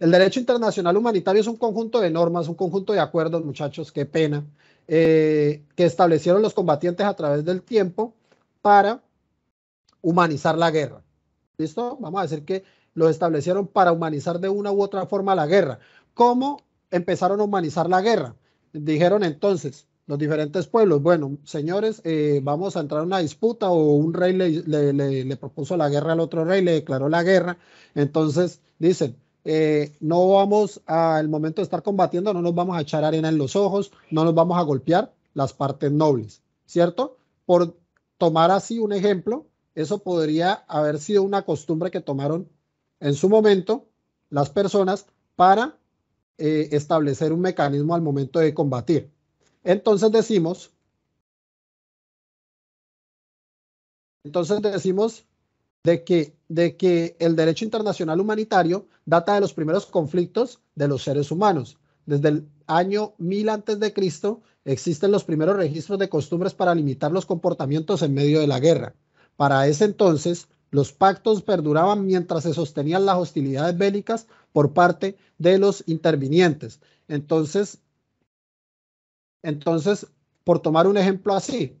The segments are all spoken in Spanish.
El derecho internacional humanitario es un conjunto de normas, un conjunto de acuerdos, muchachos, qué pena, eh, que establecieron los combatientes a través del tiempo para humanizar la guerra. ¿Listo? Vamos a decir que los establecieron para humanizar de una u otra forma la guerra. ¿Cómo empezaron a humanizar la guerra? Dijeron entonces, los diferentes pueblos. Bueno, señores, eh, vamos a entrar en una disputa o un rey le, le, propuso la guerra al otro rey, le declaró la guerra. Entonces, dicen, eh, no vamos al momento de estar combatiendo, no nos vamos a echar arena en los ojos, no nos vamos a golpear las partes nobles, ¿cierto? Por tomar así un ejemplo, eso podría haber sido una costumbre que tomaron en su momento las personas para eh, establecer un mecanismo al momento de combatir. Entonces decimos, entonces decimos de que, de que el derecho internacional humanitario data de los primeros conflictos de los seres humanos. Desde el año 1000 antes de Cristo existen los primeros registros de costumbres para limitar los comportamientos en medio de la guerra. Para ese entonces, los pactos perduraban mientras se sostenían las hostilidades bélicas por parte de los intervinientes. Entonces, entonces por tomar un ejemplo así,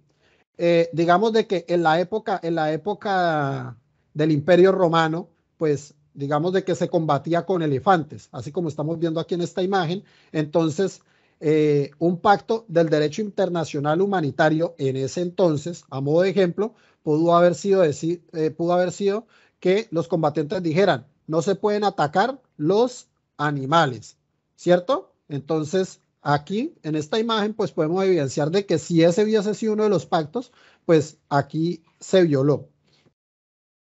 eh, digamos de que en la época, en la época del Imperio Romano, pues digamos de que se combatía con elefantes, así como estamos viendo aquí en esta imagen. Entonces, eh, un pacto del derecho internacional humanitario en ese entonces, a modo de ejemplo, pudo haber sido, decir, eh, pudo haber sido que los combatientes dijeran, no se pueden atacar los animales, ¿cierto? Entonces, aquí en esta imagen, pues podemos evidenciar de que si ese hubiese sido uno de los pactos, pues aquí se violó.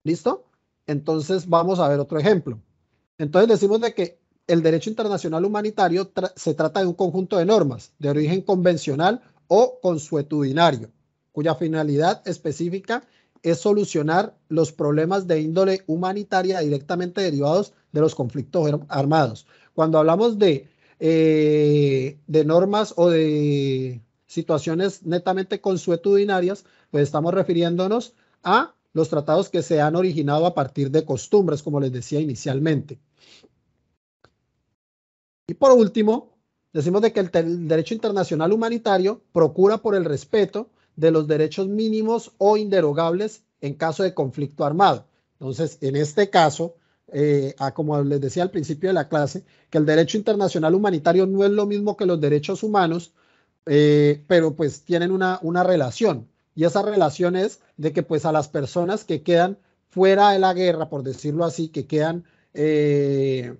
¿Listo? Entonces vamos a ver otro ejemplo. Entonces decimos de que el derecho internacional humanitario se trata de un conjunto de normas de origen convencional o consuetudinario, cuya finalidad específica es solucionar los problemas de índole humanitaria directamente derivados de los conflictos armados. Cuando hablamos de, eh, de normas o de situaciones netamente consuetudinarias, pues estamos refiriéndonos a los tratados que se han originado a partir de costumbres, como les decía inicialmente. Y por último, decimos de que el, derecho internacional humanitario procura por el respeto de los derechos mínimos o inderogables en caso de conflicto armado. Entonces, en este caso, eh, como les decía al principio de la clase, que el derecho internacional humanitario no es lo mismo que los derechos humanos, eh, pero pues tienen una, una relación. Y esa relación es de que pues a las personas que quedan fuera de la guerra, por decirlo así, que quedan eh,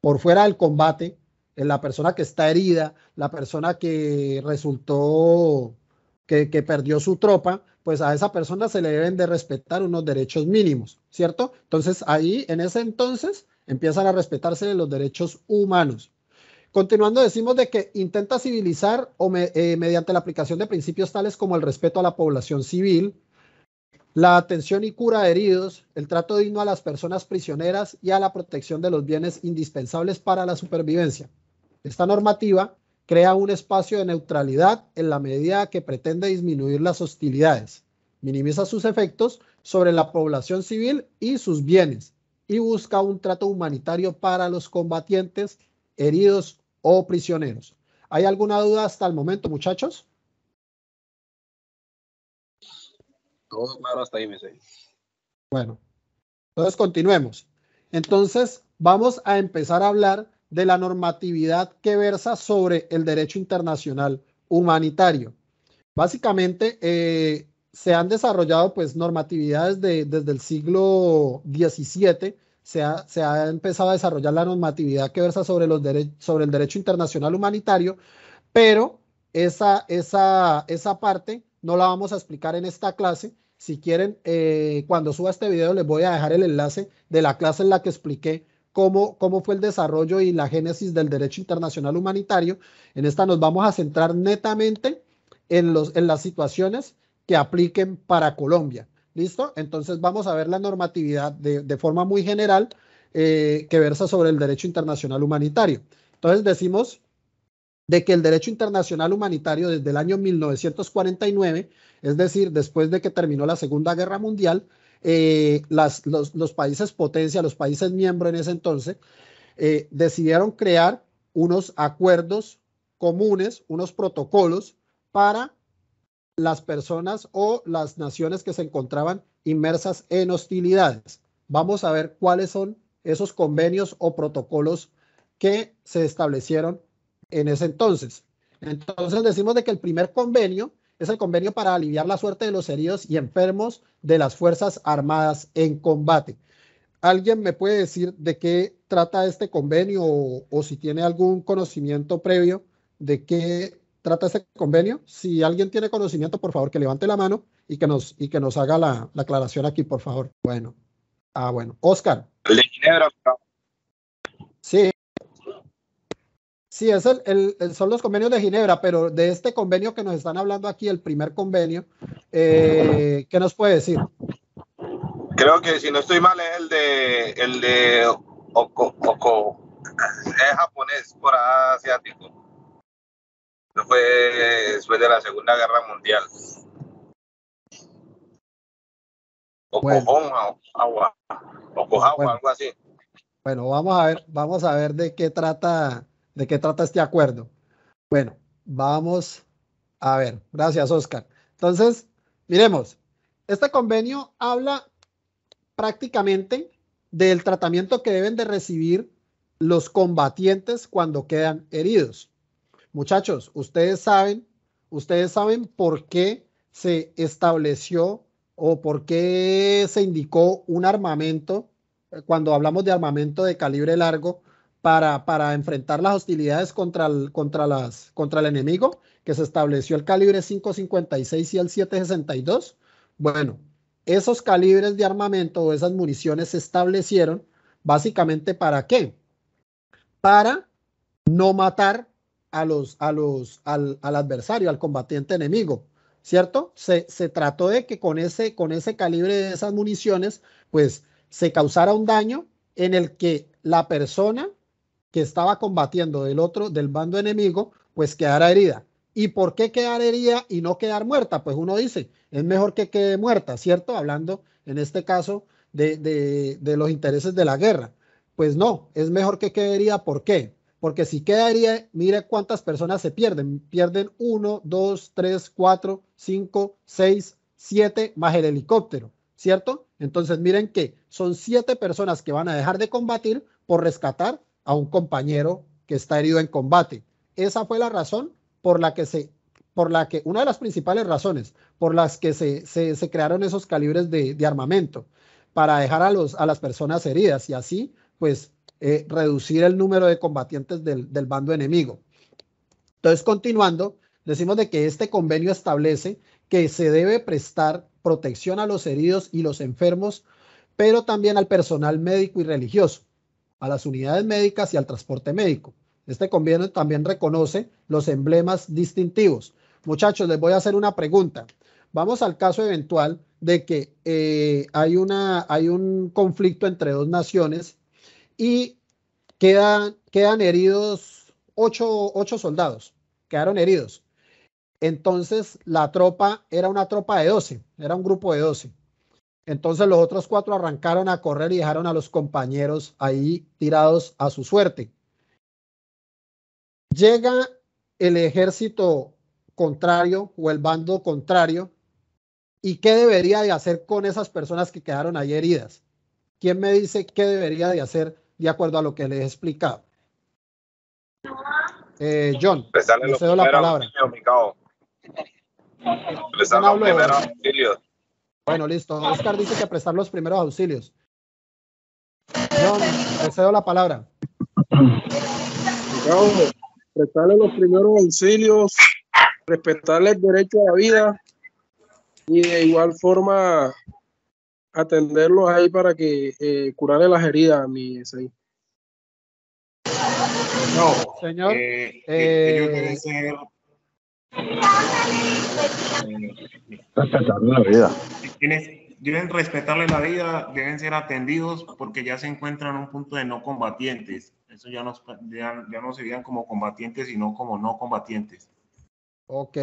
por fuera del combate, eh, la persona que está herida, la persona que resultó, que, que, perdió su tropa, pues a esa persona se le deben de respetar unos derechos mínimos, ¿cierto? Entonces ahí, en ese entonces, empiezan a respetarse los derechos humanos. Continuando, decimos de que intenta civilizar o eh, mediante la aplicación de principios tales como el respeto a la población civil, la atención y cura de heridos, el trato digno a las personas prisioneras y a la protección de los bienes indispensables para la supervivencia. Esta normativa crea un espacio de neutralidad en la medida que pretende disminuir las hostilidades, minimiza sus efectos sobre la población civil y sus bienes y busca un trato humanitario para los combatientes, heridos o prisioneros. ¿Hay alguna duda hasta el momento, muchachos? Todo claro hasta ahí, me sé. Bueno, entonces continuemos. Entonces, vamos a empezar a hablar de la normatividad que versa sobre el derecho internacional humanitario. Básicamente, eh, se han desarrollado pues normatividades desde el siglo XVII se ha, empezado a desarrollar la normatividad que versa sobre, los sobre el derecho internacional humanitario, pero esa, esa, parte no la vamos a explicar en esta clase. Si quieren, eh, cuando suba este video les voy a dejar el enlace de la clase en la que expliqué Cómo, cómo, fue el desarrollo y la génesis del derecho internacional humanitario. En esta nos vamos a centrar netamente en, los, en las situaciones que apliquen para Colombia. ¿Listo? Entonces vamos a ver la normatividad de, forma muy general eh, que versa sobre el derecho internacional humanitario. Entonces decimos de que el derecho internacional humanitario desde el año 1949, es decir, después de que terminó la Segunda Guerra Mundial, eh, los, países potencia, los países miembros en ese entonces, eh, decidieron crear unos acuerdos comunes, unos protocolos para las personas o las naciones que se encontraban inmersas en hostilidades. Vamos a ver cuáles son esos convenios o protocolos que se establecieron en ese entonces. Entonces decimos de que el primer convenio es el convenio para aliviar la suerte de los heridos y enfermos de las Fuerzas Armadas en combate. ¿Alguien me puede decir de qué trata este convenio o, o si tiene algún conocimiento previo de qué trata ese convenio. Si alguien tiene conocimiento, por favor, que levante la mano y que nos, y que nos haga la, aclaración aquí, por favor. Bueno. Ah, bueno. Oscar. El de Ginebra. Sí. Sí, es son los convenios de Ginebra, pero de este convenio que nos están hablando aquí, el primer convenio, eh, ¿qué nos puede decir? Creo que si no estoy mal es el de el de Oko, Oko. es japonés por asiático fue después de la Segunda Guerra Mundial. Agua, algo así. Bueno, vamos a ver, vamos a ver de qué trata, de qué trata este acuerdo. Bueno, vamos a ver. Gracias, Oscar. Entonces, miremos, este convenio habla prácticamente del tratamiento que deben de recibir los combatientes cuando quedan heridos. Muchachos, ustedes saben, ustedes saben por qué se estableció o por qué se indicó un armamento, eh, cuando hablamos de armamento de calibre largo, para, para enfrentar las hostilidades contra el, contra, las, contra el enemigo, que se estableció el calibre 556 y el 762. Bueno, esos calibres de armamento o esas municiones se establecieron básicamente para qué? Para no matar a los, a los, al, adversario, al combatiente enemigo. ¿Cierto? Se, se, trató de que con ese, con ese calibre de esas municiones, pues se causara un daño en el que la persona que estaba combatiendo del otro, del bando enemigo, pues quedara herida. ¿Y por qué quedar herida y no quedar muerta? Pues uno dice, es mejor que quede muerta, ¿cierto? Hablando en este caso de, de, de, los intereses de la guerra. Pues no, es mejor que quede herida. ¿Por qué? porque si quedaría, mire cuántas personas se pierden. Pierden uno, dos, tres, cuatro, cinco, seis, siete más el helicóptero, ¿cierto? Entonces miren que son siete personas que van a dejar de combatir por rescatar a un compañero que está herido en combate. Esa fue la razón por la que se por la que, una de las principales razones por las que se, crearon esos calibres de, armamento, para dejar a, los, a las personas heridas y así, pues, eh, reducir el número de combatientes del, bando enemigo. Entonces, continuando, decimos de que este convenio establece que se debe prestar protección a los heridos y los enfermos, pero también al personal médico y religioso, a las unidades médicas y al transporte médico. Este convenio también reconoce los emblemas distintivos. Muchachos, les voy a hacer una pregunta. Vamos al caso eventual de que eh, hay, una, hay un conflicto entre dos naciones y quedan, quedan heridos ocho, soldados, quedaron heridos. Entonces la tropa era una tropa de 12, era un grupo de 12. Entonces los otros cuatro arrancaron a correr y dejaron a los compañeros ahí tirados a su suerte. Llega el ejército contrario o el bando contrario y qué debería de hacer con esas personas que quedaron ahí heridas. ¿Quién me dice qué debería de hacer de acuerdo a lo que les he explicado. Eh, John, le cedo la palabra. primeros auxilios. Bueno, listo. Oscar dice que prestar los primeros auxilios. John, le cedo la palabra. Prestarle prestarle los primeros auxilios, respetarle el derecho a la vida y de igual forma atenderlos ahí para que eh, curarle las heridas mi ese. No, señor. Eh, eh, eh respetarle la vida. deben respetarle la vida, deben ser atendidos porque ya se encuentran en un punto de no combatientes. Eso ya, nos, ya, ya no serían como combatientes, sino como no combatientes. Ok.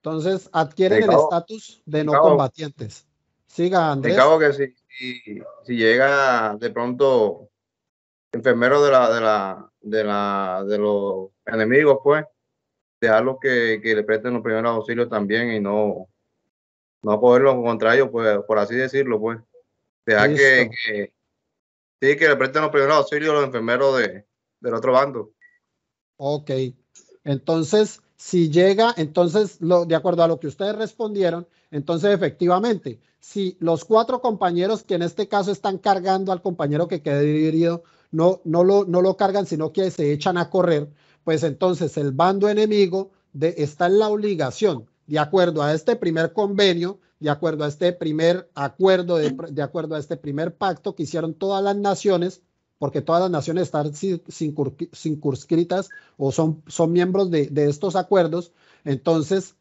Entonces adquieren el estatus de no combatientes. Siga, Andrés. que si, llega de pronto enfermero de la, de la, de la, de los enemigos, pues, dejarlos que, que le presten los primeros auxilios también y no, no poderlo contra ellos, pues, por así decirlo, pues. Dejar que, sí, que le presten los primeros auxilios a los enfermeros del otro bando. Ok. Entonces, si llega, entonces, lo, de acuerdo a lo que ustedes respondieron, entonces efectivamente, si los cuatro compañeros que en este caso están cargando al compañero que queda herido, no, no, lo, no lo cargan, sino que se echan a correr, pues entonces el bando enemigo de, está en la obligación, de acuerdo a este primer convenio, de acuerdo a este primer acuerdo, de, acuerdo a este primer pacto que hicieron todas las naciones, porque todas las naciones están circunscritas o son, son miembros de, de estos acuerdos, entonces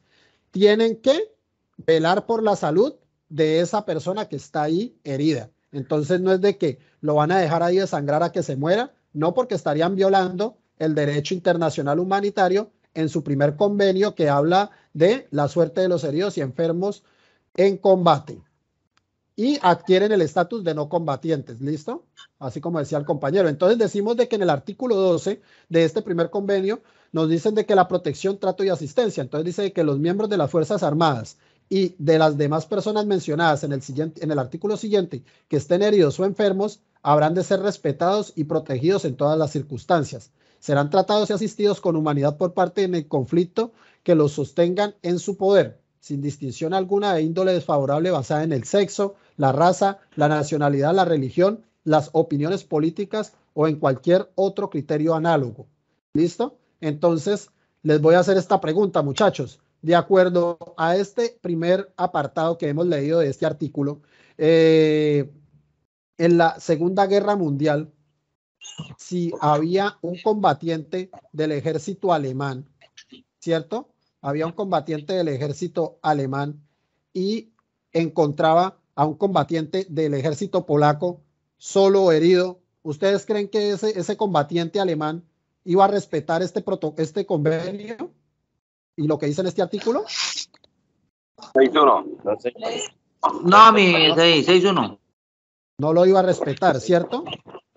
tienen que velar por la salud de esa persona que está ahí herida. Entonces no es de que lo van a dejar ahí de sangrar a que se muera, no porque estarían violando el derecho internacional humanitario en su primer convenio que habla de la suerte de los heridos y enfermos en combate. Y adquieren el estatus de no combatientes, ¿listo? Así como decía el compañero. Entonces decimos de que en el artículo 12 de este primer convenio nos dicen de que la protección, trato y asistencia. Entonces dice que los miembros de las Fuerzas Armadas, y de las demás personas mencionadas en el, siguiente, en el artículo siguiente que estén heridos o enfermos, habrán de ser respetados y protegidos en todas las circunstancias. Serán tratados y asistidos con humanidad por parte en el conflicto que los sostengan en su poder, sin distinción alguna de índole desfavorable basada en el sexo, la raza, la nacionalidad, la religión, las opiniones políticas o en cualquier otro criterio análogo. ¿Listo? Entonces, les voy a hacer esta pregunta, muchachos de acuerdo a este primer apartado que hemos leído de este artículo, eh, en la Segunda Guerra Mundial, si había un combatiente del ejército alemán, ¿cierto? Había un combatiente del ejército alemán y encontraba a un combatiente del ejército polaco solo herido. ¿Ustedes creen que ese, ese combatiente alemán iba a respetar este, este convenio? y lo que dice en este artículo. 6 No, mi 6-1. No lo iba a respetar, ¿cierto?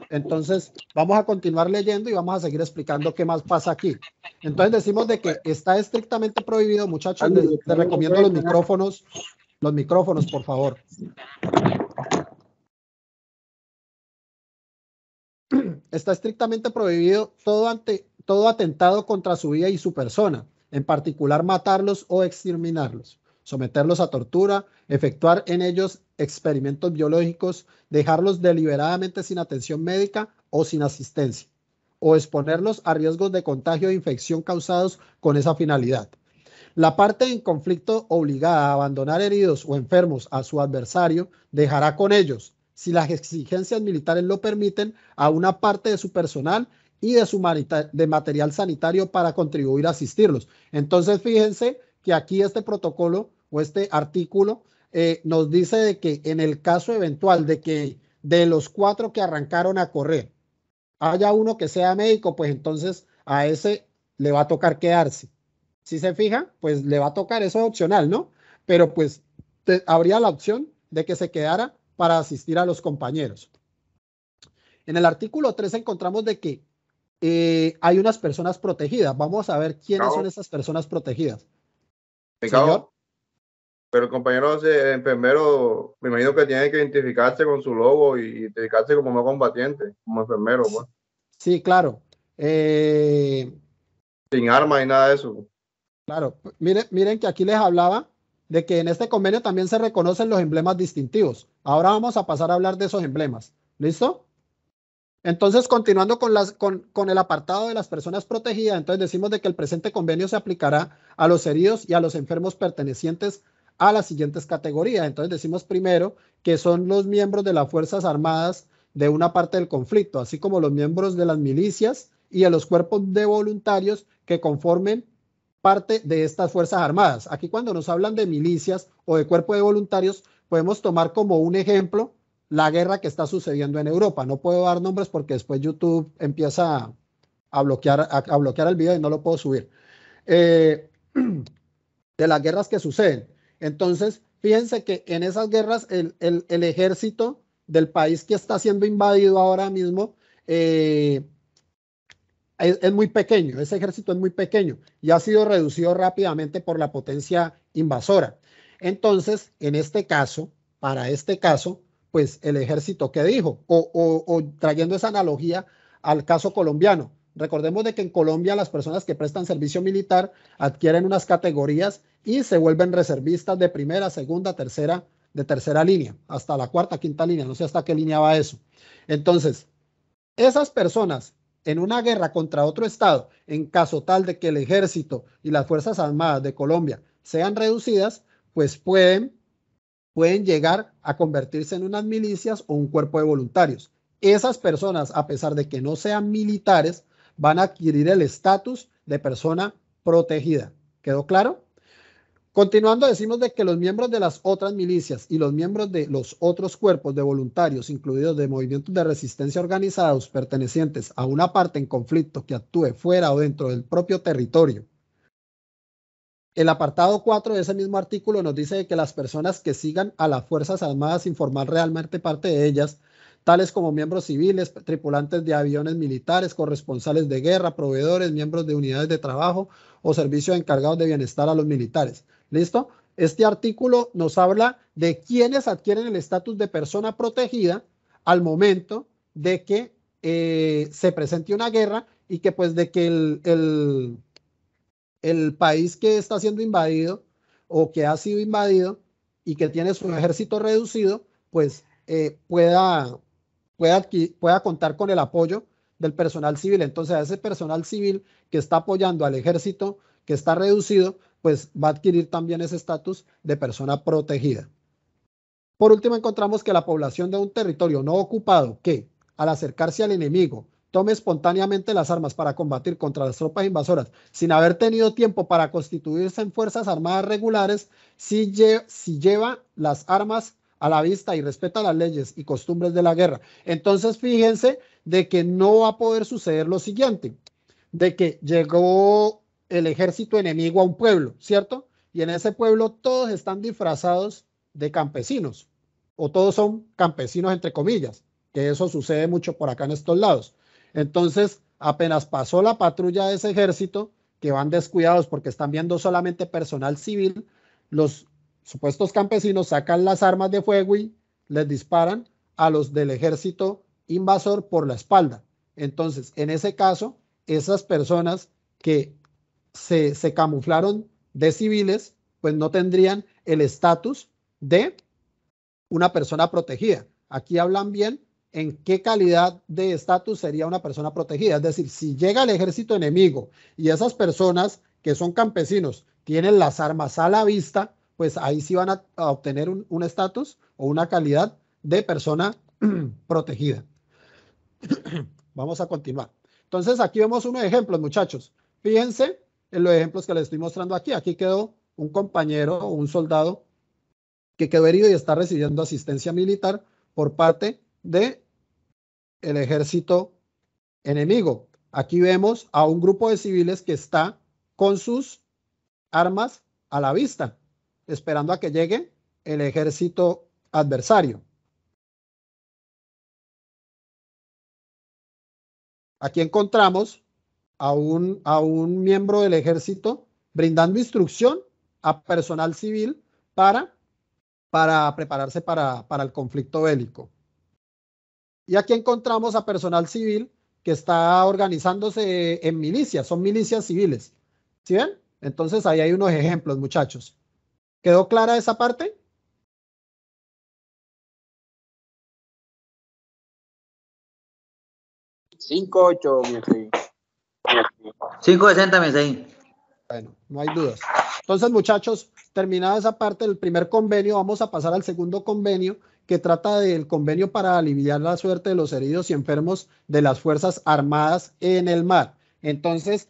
Entonces, vamos a continuar leyendo y vamos a seguir explicando qué más pasa aquí. Entonces, decimos de que está estrictamente prohibido, muchachos, les, recomiendo los micrófonos, los micrófonos, por favor. Está estrictamente prohibido todo, ante, todo atentado contra su vida y su persona en particular matarlos o exterminarlos, someterlos a tortura, efectuar en ellos experimentos biológicos, dejarlos deliberadamente sin atención médica o sin asistencia, o exponerlos a riesgos de contagio e infección causados con esa finalidad. La parte en conflicto obligada a abandonar heridos o enfermos a su adversario dejará con ellos, si las exigencias militares lo permiten, a una parte de su personal y de, su de material sanitario para contribuir a asistirlos. Entonces, fíjense que aquí este protocolo o este artículo eh, nos dice de que en el caso eventual de que de los cuatro que arrancaron a correr haya uno que sea médico, pues entonces a ese le va a tocar quedarse. Si se fija, pues le va a tocar, eso es opcional, ¿no? Pero pues habría la opción de que se quedara para asistir a los compañeros. En el artículo 3 encontramos de que eh, hay unas personas protegidas. Vamos a ver quiénes son esas personas protegidas. Señor. Pero el compañero enfermero, me imagino que tiene que identificarse con su logo y identificarse como no combatiente, como enfermero. Pues. Sí, claro. Eh, Sin armas y nada de eso. Claro, miren, miren que aquí les hablaba de que en este convenio también se reconocen los emblemas distintivos. Ahora vamos a pasar a hablar de esos emblemas. ¿Listo? Entonces, continuando con, el apartado de las personas protegidas, entonces decimos de que el presente convenio se aplicará a los heridos y a los enfermos pertenecientes a las siguientes categorías. Entonces decimos primero que son los miembros de las Fuerzas Armadas de una parte del conflicto, así como los miembros de las milicias y de los cuerpos de voluntarios que conformen parte de estas Fuerzas Armadas. Aquí cuando nos hablan de milicias o de cuerpo de voluntarios, podemos tomar como un ejemplo la guerra que está sucediendo en Europa. No puedo dar nombres porque después YouTube empieza a, bloquear, a, bloquear el video y no lo puedo subir. Eh, de las guerras que suceden. Entonces, fíjense que en esas guerras el, ejército del país que está siendo invadido ahora mismo eh, es muy pequeño, ese ejército es muy pequeño y ha sido reducido rápidamente por la potencia invasora. Entonces, en este caso, para este caso, pues el ejército que dijo, o, o, o, trayendo esa analogía al caso colombiano. Recordemos de que en Colombia las personas que prestan servicio militar adquieren unas categorías y se vuelven reservistas de primera, segunda, tercera, de tercera línea, hasta la cuarta, quinta línea, no sé hasta qué línea va eso. Entonces, esas personas en una guerra contra otro Estado, en caso tal de que el ejército y las Fuerzas Armadas de Colombia sean reducidas, pues pueden pueden llegar a convertirse en unas milicias o un cuerpo de voluntarios. Esas personas, a pesar de que no sean militares, van a adquirir el estatus de persona protegida. ¿Quedó claro? Continuando, decimos de que los miembros de las otras milicias y los miembros de los otros cuerpos de voluntarios, incluidos de movimientos de resistencia organizados pertenecientes a una parte en conflicto que actúe fuera o dentro del propio territorio el apartado 4 de ese mismo artículo nos dice que las personas que sigan a las Fuerzas Armadas sin formar realmente parte de ellas, tales como miembros civiles, tripulantes de aviones militares, corresponsales de guerra, proveedores, miembros de unidades de trabajo o servicios encargados de bienestar a los militares. ¿Listo? Este artículo nos habla de quienes adquieren el estatus de persona protegida al momento de que eh, se presente una guerra y que pues de que el el país que está siendo invadido o que ha sido invadido y que tiene su ejército reducido, pues eh, pueda, pueda, pueda contar con el apoyo del personal civil. Entonces, a ese personal civil que está apoyando al ejército que está reducido, pues va a adquirir también ese estatus de persona protegida. Por último, encontramos que la población de un territorio no ocupado que, al acercarse al enemigo, tome espontáneamente las armas para combatir contra las tropas invasoras sin haber tenido tiempo para constituirse en fuerzas armadas regulares, si, si lleva las armas a la vista y respeta las leyes y costumbres de la guerra. Entonces, fíjense de que no va a poder suceder lo siguiente, de que llegó el ejército enemigo a un pueblo, ¿cierto? Y en ese pueblo todos están disfrazados de campesinos, o todos son campesinos entre comillas, que eso sucede mucho por acá en estos lados. Entonces, apenas pasó la patrulla de ese ejército, que van descuidados porque están viendo solamente personal civil, los supuestos campesinos sacan las armas de fuego y les disparan a los del ejército invasor por la espalda. Entonces, en ese caso, esas personas que se, se camuflaron de civiles, pues no tendrían el estatus de una persona protegida. Aquí hablan bien en qué calidad de estatus sería una persona protegida. Es decir, si llega el ejército enemigo y esas personas que son campesinos tienen las armas a la vista, pues ahí sí van a, obtener un estatus o una calidad de persona protegida. Vamos a continuar. Entonces aquí vemos unos ejemplos, muchachos. Fíjense en los ejemplos que les estoy mostrando aquí. Aquí quedó un compañero o un soldado que quedó herido y está recibiendo asistencia militar por parte de el ejército enemigo. Aquí vemos a un grupo de civiles que está con sus armas a la vista, esperando a que llegue el ejército adversario. Aquí encontramos a un, a un miembro del ejército brindando instrucción a personal civil para, para prepararse para, para el conflicto bélico. Y aquí encontramos a personal civil que está organizándose en milicias, son milicias civiles. ¿Sí ven? Entonces ahí hay unos ejemplos, muchachos. ¿Quedó clara esa parte? Cinco ocho, Cinco, 560, mi Bueno, no hay dudas. Entonces, muchachos, terminada esa parte del primer convenio, vamos a pasar al segundo convenio que trata del convenio para aliviar la suerte de los heridos y enfermos de las Fuerzas Armadas en el mar. Entonces,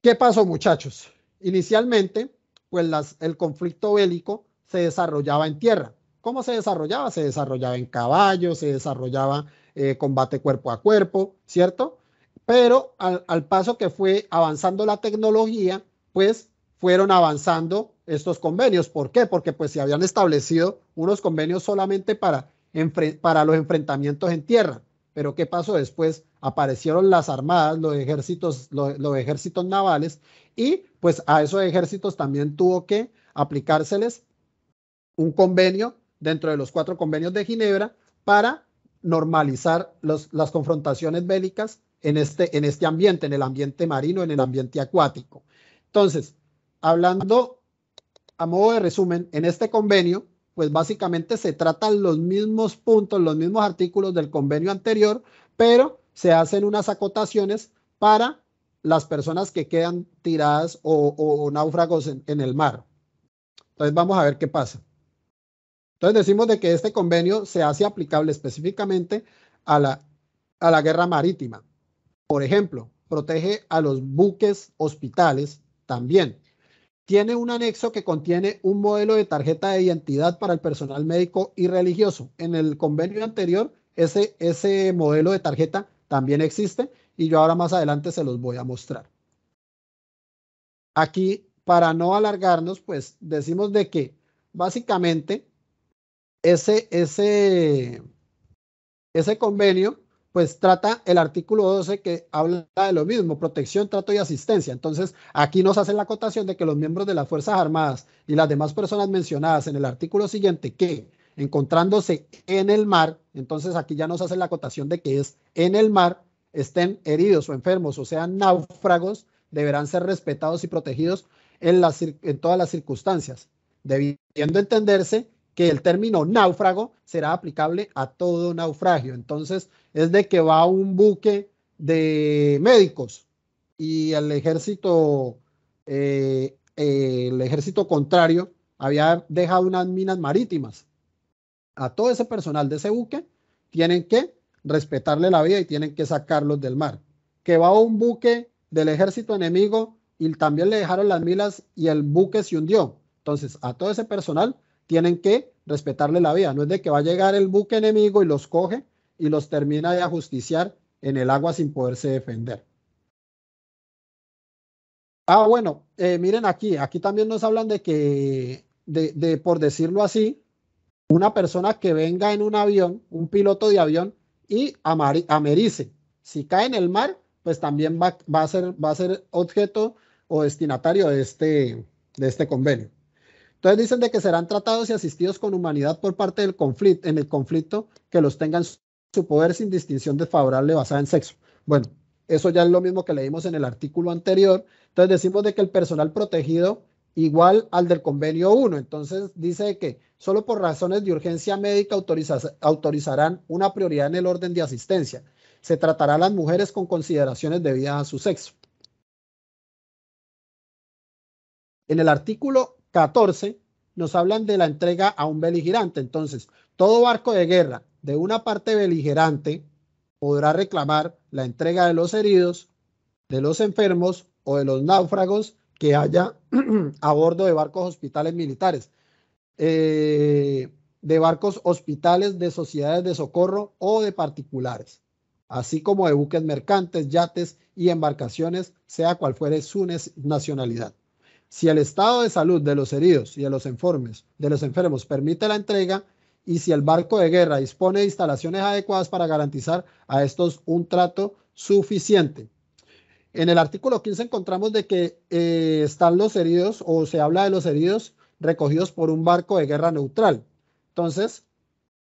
¿qué pasó muchachos? Inicialmente, pues las, el conflicto bélico se desarrollaba en tierra. ¿Cómo se desarrollaba? Se desarrollaba en caballo, se desarrollaba eh, combate cuerpo a cuerpo, ¿cierto? Pero al paso que fue avanzando la tecnología, pues fueron avanzando estos convenios. ¿Por qué? Porque pues se habían establecido unos convenios solamente para, para los enfrentamientos en tierra. Pero ¿qué pasó después? Aparecieron las armadas, los ejércitos, los, ejércitos navales y pues a esos ejércitos también tuvo que aplicárseles un convenio dentro de los cuatro convenios de Ginebra para normalizar las confrontaciones bélicas en este, en este ambiente, en el ambiente marino, en el ambiente acuático. Entonces, hablando a modo de resumen, en este convenio, pues básicamente se tratan los mismos puntos, los mismos artículos del convenio anterior, pero se hacen unas acotaciones para las personas que quedan tiradas o, náufragos en, el mar. Entonces vamos a ver qué pasa. Entonces decimos de que este convenio se hace aplicable específicamente a la, a la guerra marítima. Por ejemplo, protege a los buques hospitales también tiene un anexo que contiene un modelo de tarjeta de identidad para el personal médico y religioso. En el convenio anterior, ese, ese modelo de tarjeta también existe y yo ahora más adelante se los voy a mostrar. Aquí, para no alargarnos, pues decimos de que básicamente ese convenio pues trata el artículo 12 que habla de lo mismo, protección, trato y asistencia. Entonces, aquí nos hacen la acotación de que los miembros de las Fuerzas Armadas y las demás personas mencionadas en el artículo siguiente que encontrándose en el mar, entonces aquí ya nos hacen la acotación de que es en el mar, estén heridos o enfermos o sean náufragos, deberán ser respetados y protegidos en, en todas las circunstancias, debiendo entenderse que el término náufrago será aplicable a todo naufragio. Entonces, es de que va un buque de médicos y el ejército, eh, eh, el ejército contrario había dejado unas minas marítimas. A todo ese personal de ese buque tienen que respetarle la vida y tienen que sacarlos del mar. Que va un buque del ejército enemigo y también le dejaron las minas y el buque se hundió. Entonces, a todo ese personal tienen que respetarle la vida. No es de que va a llegar el buque enemigo y los coge y los termina de ajusticiar en el agua sin poderse defender. Ah, bueno, eh, miren aquí, aquí también nos hablan de que, de, por decirlo así, una persona que venga en un avión, un piloto de avión, y americe. Si cae en el mar, pues también va, a, ser, objeto o destinatario de este, este convenio. Entonces dicen de que serán tratados y asistidos con humanidad por parte del conflicto, en el conflicto que los tengan su poder sin distinción desfavorable basada en sexo. Bueno, eso ya es lo mismo que leímos en el artículo anterior. Entonces decimos de que el personal protegido igual al del convenio 1. Entonces dice que solo por razones de urgencia médica autorizarán una prioridad en el orden de asistencia. Se tratará a las mujeres con consideraciones debidas a su sexo. En el artículo 14 nos hablan de la entrega a un beligerante. Entonces, todo barco de guerra de una parte beligerante podrá reclamar la entrega de los heridos, de los enfermos o de los náufragos que haya a bordo de barcos hospitales militares, eh, de barcos hospitales de sociedades de socorro o de particulares, así como de buques mercantes, yates y embarcaciones, sea cual fuere su nacionalidad si el estado de salud de los heridos y de los enfermos, de los enfermos permite la entrega y si el barco de guerra dispone de instalaciones adecuadas para garantizar a estos un trato suficiente. En el artículo 15 encontramos de que eh, están los heridos o se habla de los heridos recogidos por un barco de guerra neutral. Entonces,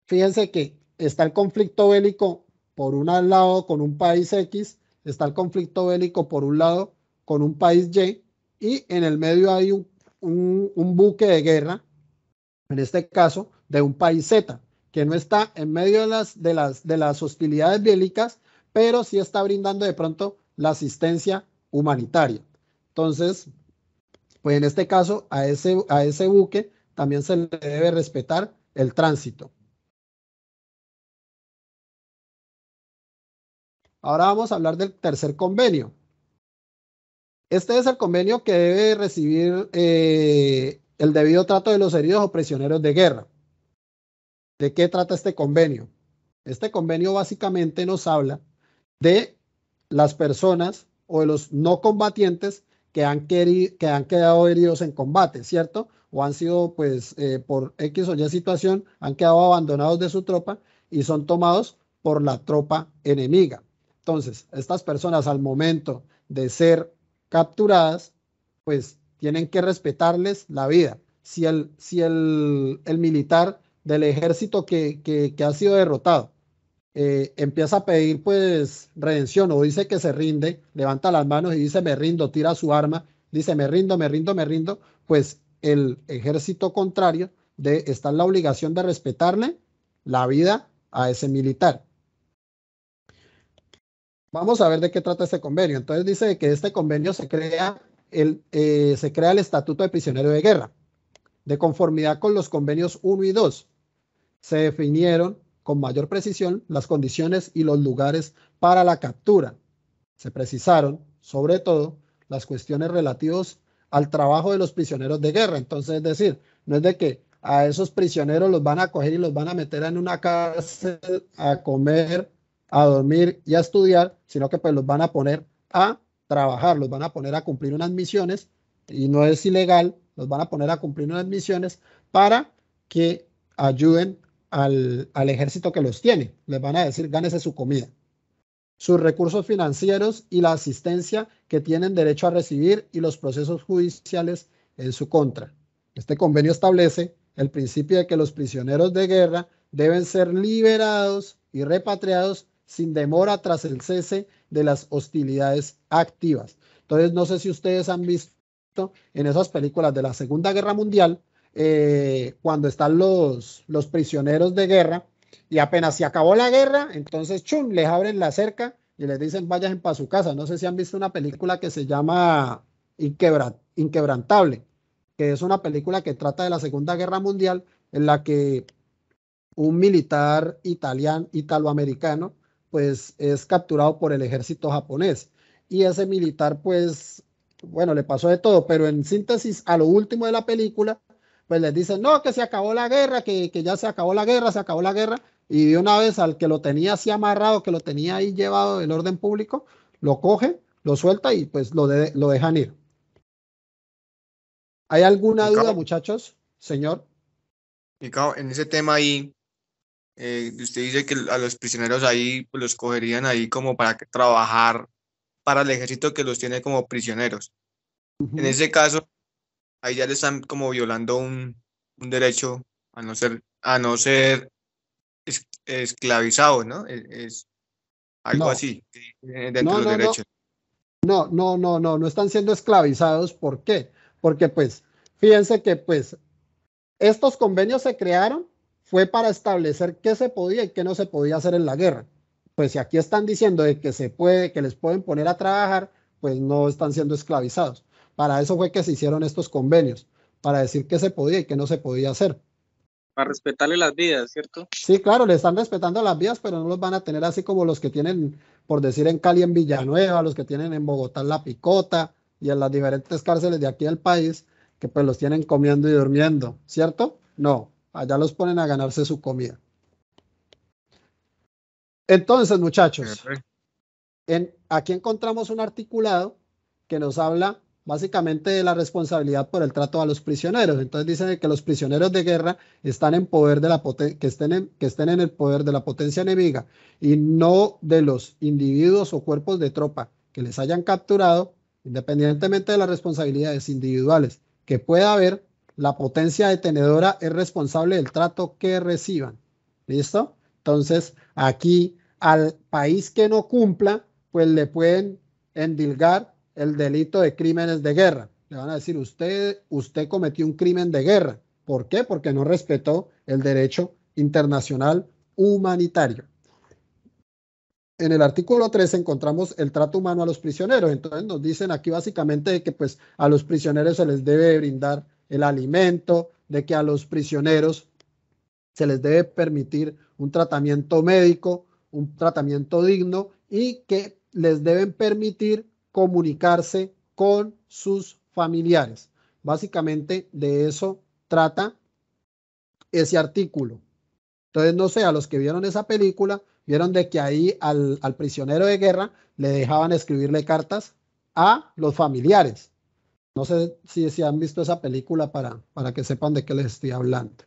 fíjense que está el conflicto bélico por un lado con un país X, está el conflicto bélico por un lado con un país Y, y en el medio hay un, buque de guerra, en este caso, de un país Z, que no está en medio de las, de las, de las hostilidades bélicas, pero sí está brindando de pronto la asistencia humanitaria. Entonces, pues en este caso, a ese, a ese buque también se le debe respetar el tránsito. Ahora vamos a hablar del tercer convenio. Este es el convenio que debe recibir eh, el debido trato de los heridos o prisioneros de guerra. ¿De qué trata este convenio? Este convenio básicamente nos habla de las personas o de los no combatientes que han, que han quedado heridos en combate, ¿cierto? O han sido, pues, eh, por X o Y situación, han quedado abandonados de su tropa y son tomados por la tropa enemiga. Entonces, estas personas al momento de ser capturadas, pues tienen que respetarles la vida. Si el, si el, el militar del ejército que, que, ha sido derrotado eh, empieza a pedir pues redención o dice que se rinde, levanta las manos y dice me rindo, tira su arma, dice me rindo, me rindo, me rindo, pues el ejército contrario de, está en la obligación de respetarle la vida a ese militar. Vamos a ver de qué trata este convenio. Entonces dice que este convenio se crea el, eh, se crea el Estatuto de Prisionero de Guerra. De conformidad con los convenios 1 y 2, se definieron con mayor precisión las condiciones y los lugares para la captura. Se precisaron, sobre todo, las cuestiones relativas al trabajo de los prisioneros de guerra. Entonces, es decir, no es de que a esos prisioneros los van a coger y los van a meter en una cárcel a comer a dormir y a estudiar, sino que pues los van a poner a trabajar, los van a poner a cumplir unas misiones y no es ilegal, los van a poner a cumplir unas misiones para que ayuden al, al ejército que los tiene. Les van a decir, gánese su comida, sus recursos financieros y la asistencia que tienen derecho a recibir y los procesos judiciales en su contra. Este convenio establece el principio de que los prisioneros de guerra deben ser liberados y repatriados sin demora tras el cese de las hostilidades activas. Entonces, no sé si ustedes han visto en esas películas de la Segunda Guerra Mundial, eh, cuando están los, los prisioneros de guerra y apenas se acabó la guerra, entonces, chum, les abren la cerca y les dicen, vayan para su casa. No sé si han visto una película que se llama Inquebrantable, que es una película que trata de la Segunda Guerra Mundial, en la que un militar italiano, italoamericano, pues es capturado por el ejército japonés. Y ese militar, pues, bueno, le pasó de todo, pero en síntesis, a lo último de la película, pues les dicen, no, que se acabó la guerra, que, que ya se acabó la guerra, se acabó la guerra. Y de una vez al que lo tenía así amarrado, que lo tenía ahí llevado del orden público, lo coge, lo suelta y pues lo, lo dejan ir. ¿Hay alguna duda, muchachos? Señor. en ese tema ahí, eh, usted dice que a los prisioneros ahí pues, los cogerían ahí como para trabajar para el ejército que los tiene como prisioneros. En ese caso, ahí ya le están como violando un, derecho a no ser, a no ser esclavizados, ¿no? E, es, algo así eh, eh, dentro no, de no, No, no, no, no, no están siendo esclavizados. ¿Por qué? Porque pues, fíjense que pues estos convenios se crearon fue para establecer qué se podía y qué no se podía hacer en la guerra. Pues si aquí están diciendo de que se puede, que les pueden poner a trabajar, pues no están siendo esclavizados. Para eso fue que se hicieron estos convenios, para decir qué se podía y qué no se podía hacer. Para respetarle las vidas, ¿cierto? Sí, claro, le están respetando las vidas, pero no los van a tener así como los que tienen, por decir, en Cali, en Villanueva, los que tienen en Bogotá la picota y en las diferentes cárceles de aquí del país, que pues los tienen comiendo y durmiendo, ¿cierto? No, Allá los ponen a ganarse su comida. Entonces, muchachos, aquí encontramos un articulado que nos habla básicamente de la responsabilidad por el trato a los prisioneros. Entonces dice que los prisioneros de guerra están en poder de la que estén que estén en el poder de la potencia enemiga y no de los individuos o cuerpos de tropa que les hayan capturado, independientemente de las responsabilidades individuales que pueda haber, la potencia detenedora es responsable del trato que reciban. ¿Listo? Entonces, aquí al país que no cumpla, pues le pueden endilgar el delito de crímenes de guerra. Le van a decir, usted, usted cometió un crimen de guerra. ¿Por qué? Porque no respetó el derecho internacional humanitario. En el artículo 3 encontramos el trato humano a los prisioneros. Entonces nos dicen aquí básicamente que pues a los prisioneros se les debe brindar el alimento, de que a los prisioneros se les debe permitir un tratamiento médico, un tratamiento digno y que les deben permitir comunicarse con sus familiares. Básicamente de eso trata ese artículo. Entonces, no sé, a los que vieron esa película, vieron de que ahí al, al prisionero de guerra le dejaban escribirle cartas a los familiares. No sé si, han visto esa película para, para que sepan de qué les estoy hablando.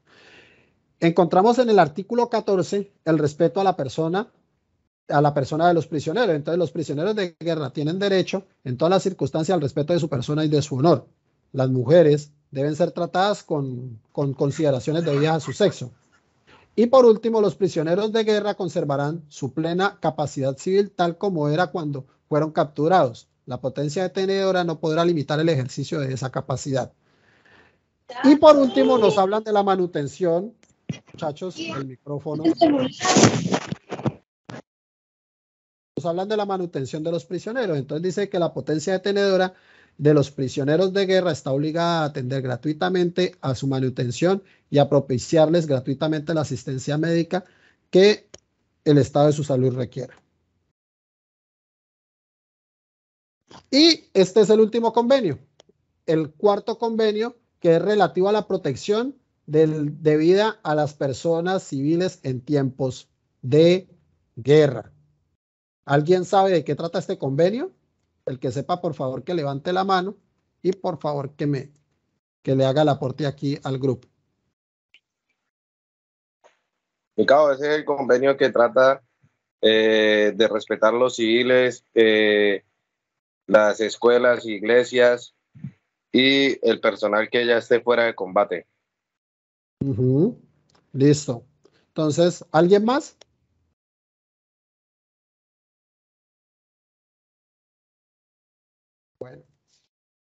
Encontramos en el artículo 14 el respeto a la persona, a la persona de los prisioneros. Entonces, los prisioneros de guerra tienen derecho en todas las circunstancias al respeto de su persona y de su honor. Las mujeres deben ser tratadas con, con consideraciones debidas a su sexo. Y por último, los prisioneros de guerra conservarán su plena capacidad civil tal como era cuando fueron capturados. La potencia detenedora no podrá limitar el ejercicio de esa capacidad. Ah, y por último, nos hablan de la manutención. Muchachos, el micrófono. Este nos hablan de la manutención de los prisioneros. Entonces dice que la potencia detenedora de los prisioneros de guerra está obligada a atender gratuitamente a su manutención y a propiciarles gratuitamente la asistencia médica que el estado de su salud requiera. Y este es el último convenio, el cuarto convenio que es relativo a la protección de vida a las personas civiles en tiempos de guerra. ¿Alguien sabe de qué trata este convenio? El que sepa, por favor, que levante la mano y por favor que me que le haga el aporte aquí al grupo. Ricardo, ese es el convenio que trata eh, de respetar los civiles, eh, las escuelas, iglesias y el personal que ya esté fuera de combate. Listo. Entonces, ¿alguien más? Bueno,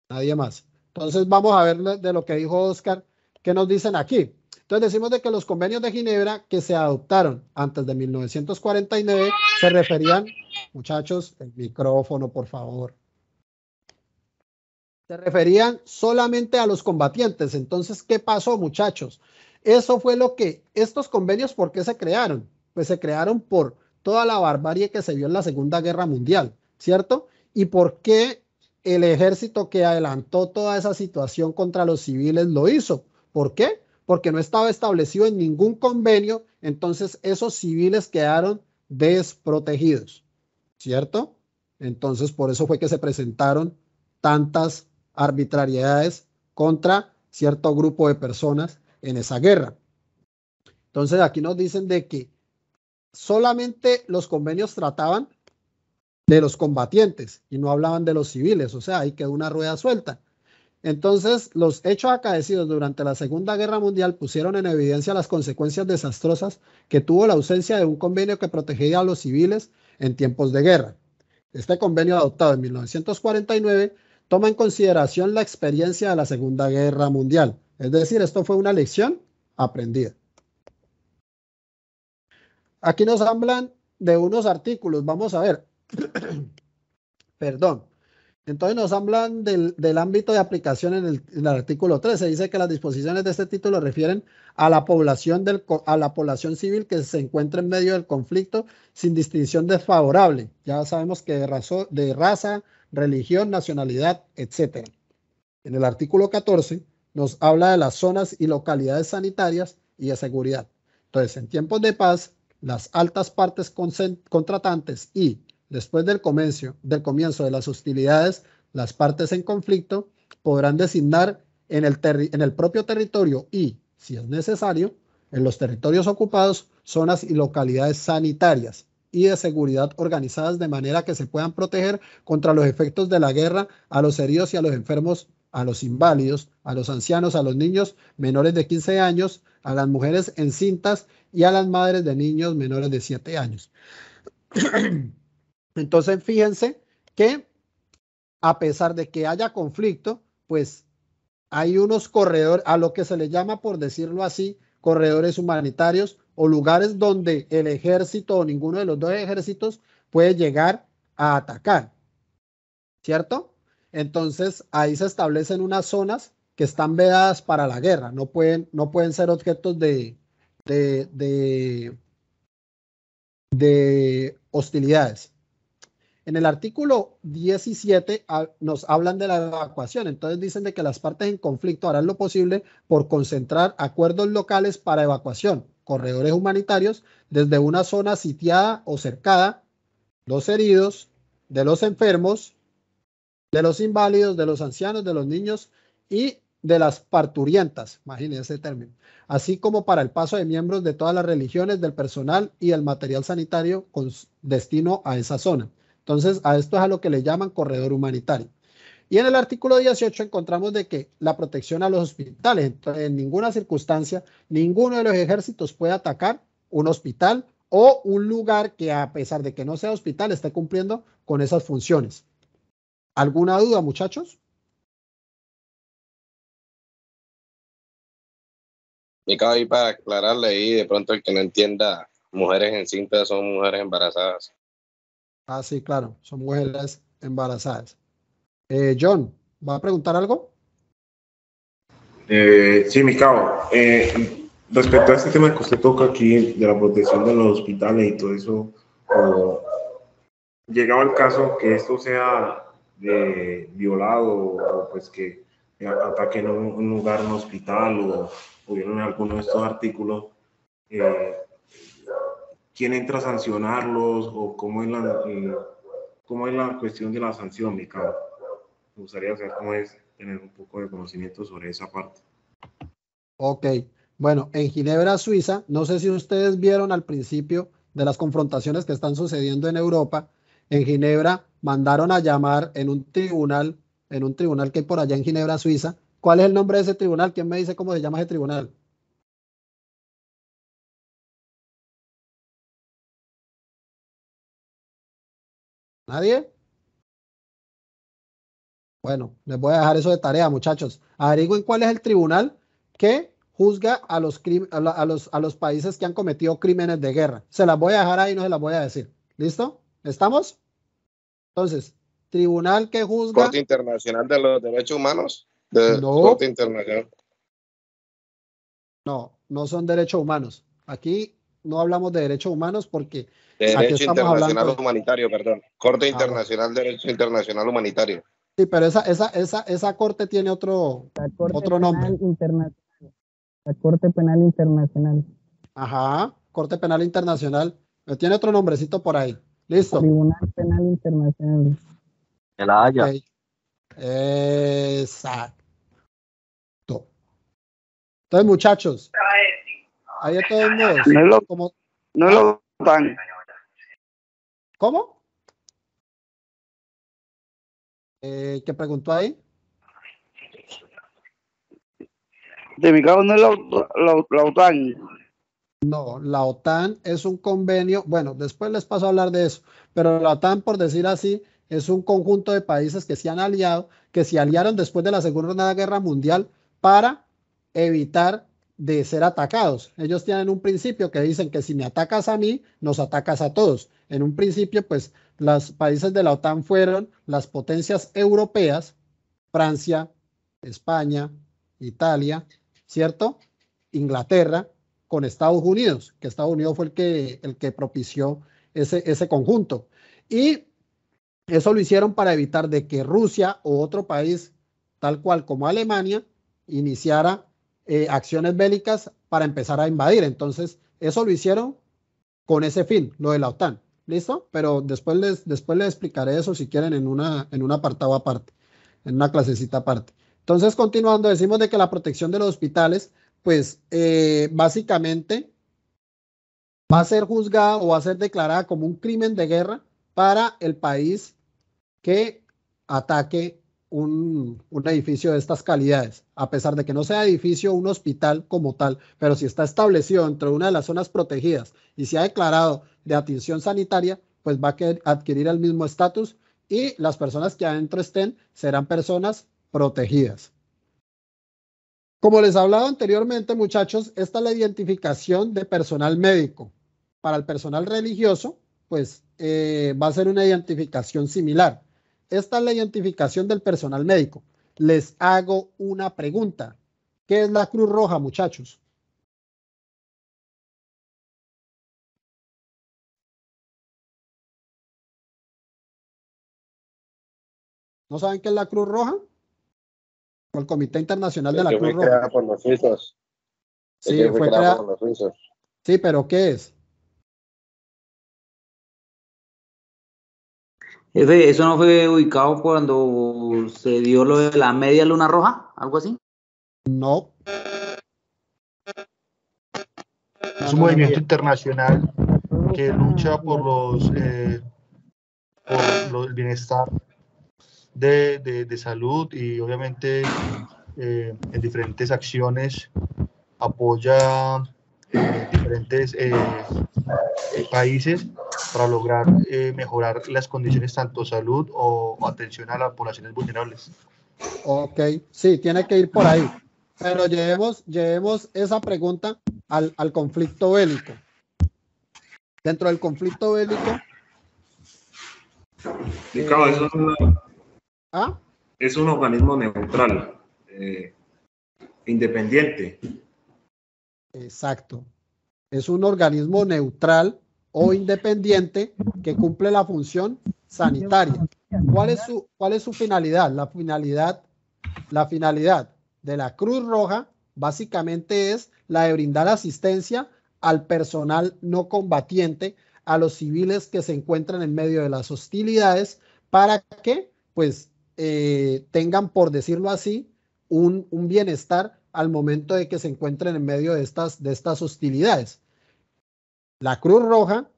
nadie más. Entonces, vamos a ver de lo que dijo Oscar, qué nos dicen aquí. Entonces decimos de que los convenios de Ginebra que se adoptaron antes de 1949 se referían, muchachos, el micrófono, por favor se referían solamente a los combatientes. Entonces, ¿qué pasó, muchachos? Eso fue lo que estos convenios, ¿por qué se crearon? Pues se crearon por toda la barbarie que se vio en la Segunda Guerra Mundial, ¿cierto? Y por qué el ejército que adelantó toda esa situación contra los civiles lo hizo. ¿Por qué? Porque no estaba establecido en ningún convenio, entonces esos civiles quedaron desprotegidos, ¿cierto? Entonces, por eso fue que se presentaron tantas arbitrariedades contra cierto grupo de personas en esa guerra. Entonces aquí nos dicen de que solamente los convenios trataban de los combatientes y no hablaban de los civiles, o sea, ahí quedó una rueda suelta. Entonces, los hechos acaecidos durante la Segunda Guerra Mundial pusieron en evidencia las consecuencias desastrosas que tuvo la ausencia de un convenio que protegía a los civiles en tiempos de guerra. Este convenio adoptado en 1949 toma en consideración la experiencia de la Segunda Guerra Mundial. Es decir, esto fue una lección aprendida. Aquí nos hablan de unos artículos, vamos a ver. Perdón. Entonces nos hablan del, ámbito de aplicación en el, artículo 13. Dice que las disposiciones de este título refieren a la población del, a la población civil que se encuentra en medio del conflicto sin distinción desfavorable. Ya sabemos que de raza, religión, nacionalidad, etc. En el artículo 14 nos habla de las zonas y localidades sanitarias y de seguridad. Entonces, en tiempos de paz, las altas partes contratantes y, después del comienzo, del comienzo de las hostilidades, las partes en conflicto podrán designar en el, en el propio territorio y, si es necesario, en los territorios ocupados, zonas y localidades sanitarias y de seguridad organizadas de manera que se puedan proteger contra los efectos de la guerra a los heridos y a los enfermos, a los inválidos, a los ancianos, a los niños menores de 15 años, a las mujeres encintas y a las madres de niños menores de 7 años. Entonces, fíjense que a pesar de que haya conflicto, pues hay unos corredores, a lo que se le llama, por decirlo así, corredores humanitarios o lugares donde el ejército o ninguno de los dos ejércitos puede llegar a atacar. ¿Cierto? Entonces ahí se establecen unas zonas que están vedadas para la guerra, no pueden, no pueden ser objetos de, de, de hostilidades. En el artículo 17 ah, nos hablan de la evacuación, entonces dicen de que las partes en conflicto harán lo posible por concentrar acuerdos locales para evacuación, corredores humanitarios, desde una zona sitiada o cercada, los heridos, de los enfermos, de los inválidos, de los ancianos, de los niños y de las parturientas, imagínense ese término, así como para el paso de miembros de todas las religiones, del personal y el material sanitario con destino a esa zona. Entonces, a esto es a lo que le llaman corredor humanitario. Y en el artículo 18 encontramos de que la protección a los hospitales, en ninguna circunstancia, ninguno de los ejércitos puede atacar un hospital o un lugar que a pesar de que no sea hospital esté cumpliendo con esas funciones. ¿Alguna duda, muchachos? ahí para aclararle ahí, de pronto el que no entienda, mujeres en cinta son mujeres embarazadas. Ah, sí, claro, son mujeres embarazadas. Eh, John, ¿va a preguntar algo? Eh, sí, mi eh, respecto a este tema que usted toca aquí de la protección de los hospitales y todo eso, llegaba el caso que esto sea violado o pues que ataquen un, un lugar, un hospital o, o en alguno de estos artículos, quién entra a sancionarlos o cómo es la, cómo es la cuestión de la sanción, mi Me gustaría saber cómo es tener un poco de conocimiento sobre esa parte. Ok, bueno, en Ginebra, Suiza, no sé si ustedes vieron al principio de las confrontaciones que están sucediendo en Europa, en Ginebra mandaron a llamar en un tribunal, en un tribunal que hay por allá en Ginebra, Suiza. ¿Cuál es el nombre de ese tribunal? ¿Quién me dice cómo se llama ese tribunal? ¿Nadie? Bueno, les voy a dejar eso de tarea, muchachos. Averigüen cuál es el tribunal que juzga a los, a, los, países que han cometido crímenes de guerra. Se las voy a dejar ahí, no se las voy a decir. ¿Listo? ¿Estamos? Entonces, tribunal que juzga. Corte Internacional de los Derechos Humanos. Corte Internacional. No, no son derechos humanos. Aquí no hablamos de derechos humanos porque... De derecho internacional humanitario, perdón. Corte ah, internacional, de derecho internacional humanitario. Sí, pero esa, esa, esa, esa corte tiene otro, otro nombre. La Corte Penal Internacional. Ajá, Corte Penal Internacional. Tiene otro nombrecito por ahí. Listo. Tribunal Penal Internacional. De la Haya. Exacto. Entonces, muchachos, Ahí de No es como... no es lo ¿Ah? OTAN ¿Cómo? Eh, ¿Qué preguntó ahí? De mi caso no es la OTAN. No, la OTAN es un convenio, bueno, después les paso a hablar de eso, pero la OTAN, por decir así, es un conjunto de países que se han aliado, que se aliaron después de la Segunda Guerra Mundial para evitar de ser atacados. Ellos tienen un principio que dicen que si me atacas a mí, nos atacas a todos. En un principio, pues los países de la OTAN fueron las potencias europeas, Francia, España, Italia, ¿cierto? Inglaterra con Estados Unidos, que Estados Unidos fue el que, el que propició ese, ese conjunto. Y eso lo hicieron para evitar de que Rusia o otro país, tal cual como Alemania, iniciara eh, acciones bélicas para empezar a invadir. Entonces, eso lo hicieron con ese fin, lo de la OTAN. ¿Listo? Pero después les, después les explicaré eso si quieren en, una, en un apartado aparte, en una clasecita aparte. Entonces, continuando, decimos de que la protección de los hospitales, pues eh, básicamente va a ser juzgada o va a ser declarada como un crimen de guerra para el país que ataque un, edificio de estas calidades, a pesar de que no sea edificio un hospital como tal, pero si está establecido entre una de las zonas protegidas y se ha declarado de atención sanitaria, pues va a adquirir el mismo estatus y las personas que adentro estén serán personas protegidas. Como les hablaba anteriormente, muchachos, esta es la identificación de personal médico. Para el personal religioso, pues eh, va a ser una identificación similar esta es la identificación del personal médico. Les hago una pregunta. ¿Qué es la Cruz Roja, muchachos? ¿No saben qué es la Cruz Roja? el Comité Internacional de la Cruz Roja. por los suizos. sí, fue, creada por los suizos. Sí, pero ¿qué es? eso no fue ubicado cuando se dio lo de la media luna roja, algo así. No. Es un movimiento internacional que ah. lucha por los eh, por el bienestar de, salud y obviamente eh, en diferentes acciones apoya diferentes eh, países para lograr eh, mejorar las condiciones tanto salud o, atención a las poblaciones vulnerables. Ok, sí, tiene que ir por ahí. Pero llevemos, llevemos esa pregunta al, conflicto bélico. Dentro del conflicto bélico. Eh, es, un, ¿ah? es, un, organismo neutral, eh, independiente. Exacto. Es un organismo neutral o independiente que cumple la función sanitaria. ¿Cuál es su, cuál es su finalidad? La finalidad, la finalidad de la Cruz Roja básicamente es la de brindar asistencia al personal no combatiente, a los civiles que se encuentran en medio de las hostilidades, para que pues eh, tengan, por decirlo así, un, un, bienestar al momento de que se encuentren en medio de estas, de estas hostilidades. La Cruz Roja,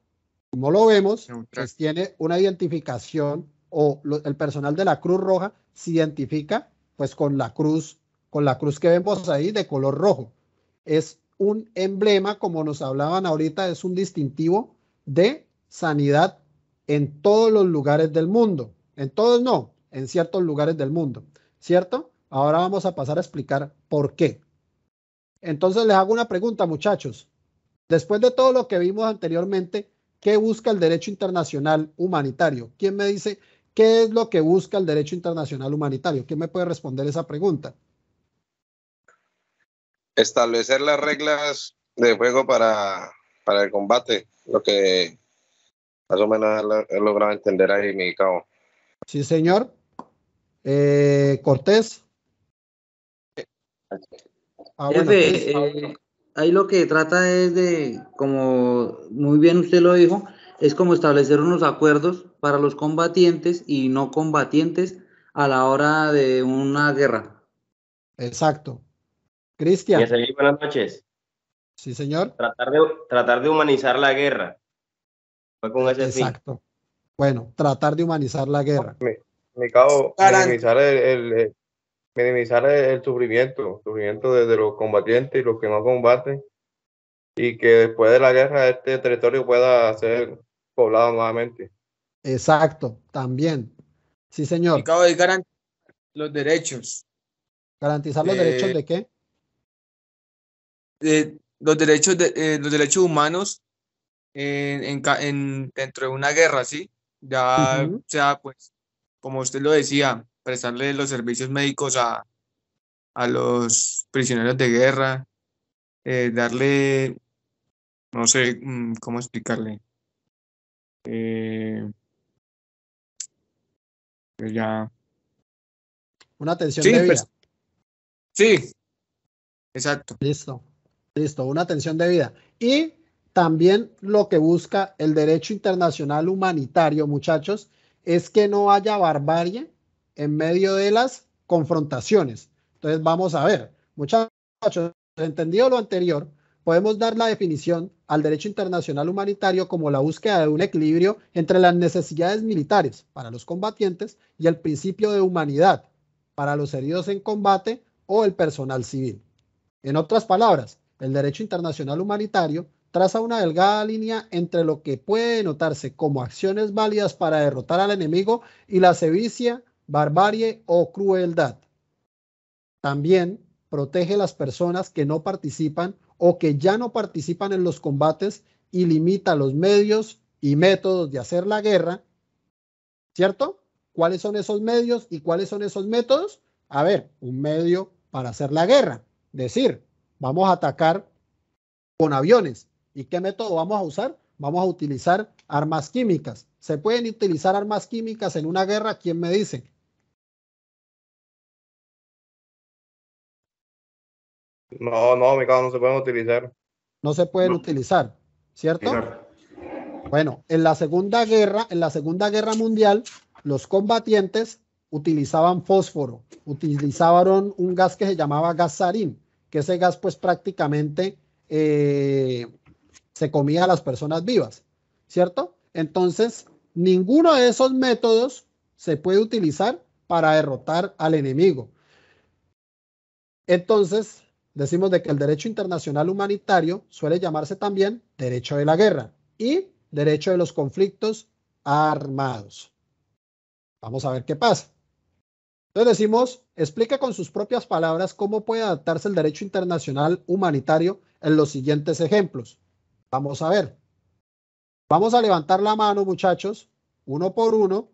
como lo vemos, pues tiene una identificación o el personal de la Cruz Roja se identifica pues con la cruz, con la cruz que vemos ahí de color rojo. Es un emblema, como nos hablaban ahorita, es un distintivo de sanidad en todos los lugares del mundo. En todos no, en ciertos lugares del mundo, ¿cierto? Ahora vamos a pasar a explicar por qué. Entonces les hago una pregunta, muchachos. Después de todo lo que vimos anteriormente, ¿qué busca el derecho internacional humanitario? ¿Quién me dice qué es lo que busca el derecho internacional humanitario? ¿Quién me puede responder esa pregunta? Establecer las reglas de juego para, para el combate, lo que más o menos he logrado entender ahí, mi cabo. Sí, señor. Eh, Cortés. Eh, ah, pues, eh, ahí lo que trata es de, como muy bien usted lo dijo, es como establecer unos acuerdos para los combatientes y no combatientes a la hora de una guerra. Exacto. Cristian. noches. Sí, señor. Tratar de, tratar de humanizar la guerra. con ese Exacto. Bueno, tratar de humanizar la guerra. Me, cago en el, minimizar el, sufrimiento, sufrimiento de, los combatientes y los que no combaten, y que después de la guerra este territorio pueda ser poblado nuevamente. Exacto, también. Sí, señor. Acabo de garantizar los derechos. ¿Garantizar los eh, derechos de qué? los, derechos eh, los derechos humanos en, dentro de una guerra, ¿sí? Ya sea, pues, como usted lo decía, prestarle los servicios médicos a, los prisioneros de guerra, eh, darle, no sé mm, cómo explicarle. Eh, pues ya. Una atención sí, vida pues, Sí, exacto. Listo, listo, una atención de vida Y también lo que busca el derecho internacional humanitario, muchachos, es que no haya barbarie en medio de las confrontaciones. Entonces vamos a ver, muchachos, entendido lo anterior, podemos dar la definición al derecho internacional humanitario como la búsqueda de un equilibrio entre las necesidades militares para los combatientes y el principio de humanidad para los heridos en combate o el personal civil. En otras palabras, el derecho internacional humanitario traza una delgada línea entre lo que puede notarse como acciones válidas para derrotar al enemigo y la sevicia barbarie o crueldad. También protege las personas que no participan o que ya no participan en los combates y limita los medios y métodos de hacer la guerra. ¿Cierto? ¿Cuáles son esos medios y cuáles son esos métodos? A ver, un medio para hacer la guerra. Decir, vamos a atacar con aviones. ¿Y qué método vamos a usar? Vamos a utilizar armas químicas. ¿Se pueden utilizar armas químicas en una guerra? ¿Quién me dice? No, no, mi no se pueden utilizar. No se pueden utilizar, ¿cierto? Bueno, en la Segunda Guerra, en la Segunda Guerra Mundial, los combatientes utilizaban fósforo, utilizaban un gas que se llamaba gas sarín, que ese gas pues prácticamente eh, se comía a las personas vivas, ¿cierto? Entonces, ninguno de esos métodos se puede utilizar para derrotar al enemigo. Entonces, decimos de que el derecho internacional humanitario suele llamarse también derecho de la guerra y derecho de los conflictos armados. Vamos a ver qué pasa. Entonces decimos, explica con sus propias palabras cómo puede adaptarse el derecho internacional humanitario en los siguientes ejemplos. Vamos a ver. Vamos a levantar la mano, muchachos, uno por uno.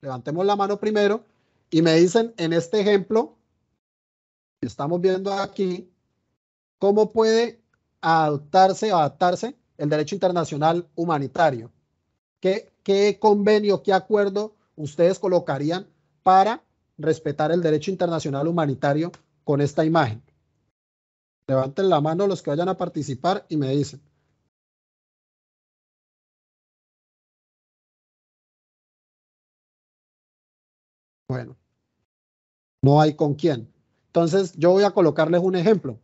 Levantemos la mano primero y me dicen en este ejemplo estamos viendo aquí cómo puede adaptarse o adaptarse el derecho internacional humanitario. ¿Qué, qué convenio, qué acuerdo ustedes colocarían para respetar el derecho internacional humanitario con esta imagen? Levanten la mano los que vayan a participar y me dicen. Bueno, no hay con quién. Entonces, yo voy a colocarles un ejemplo.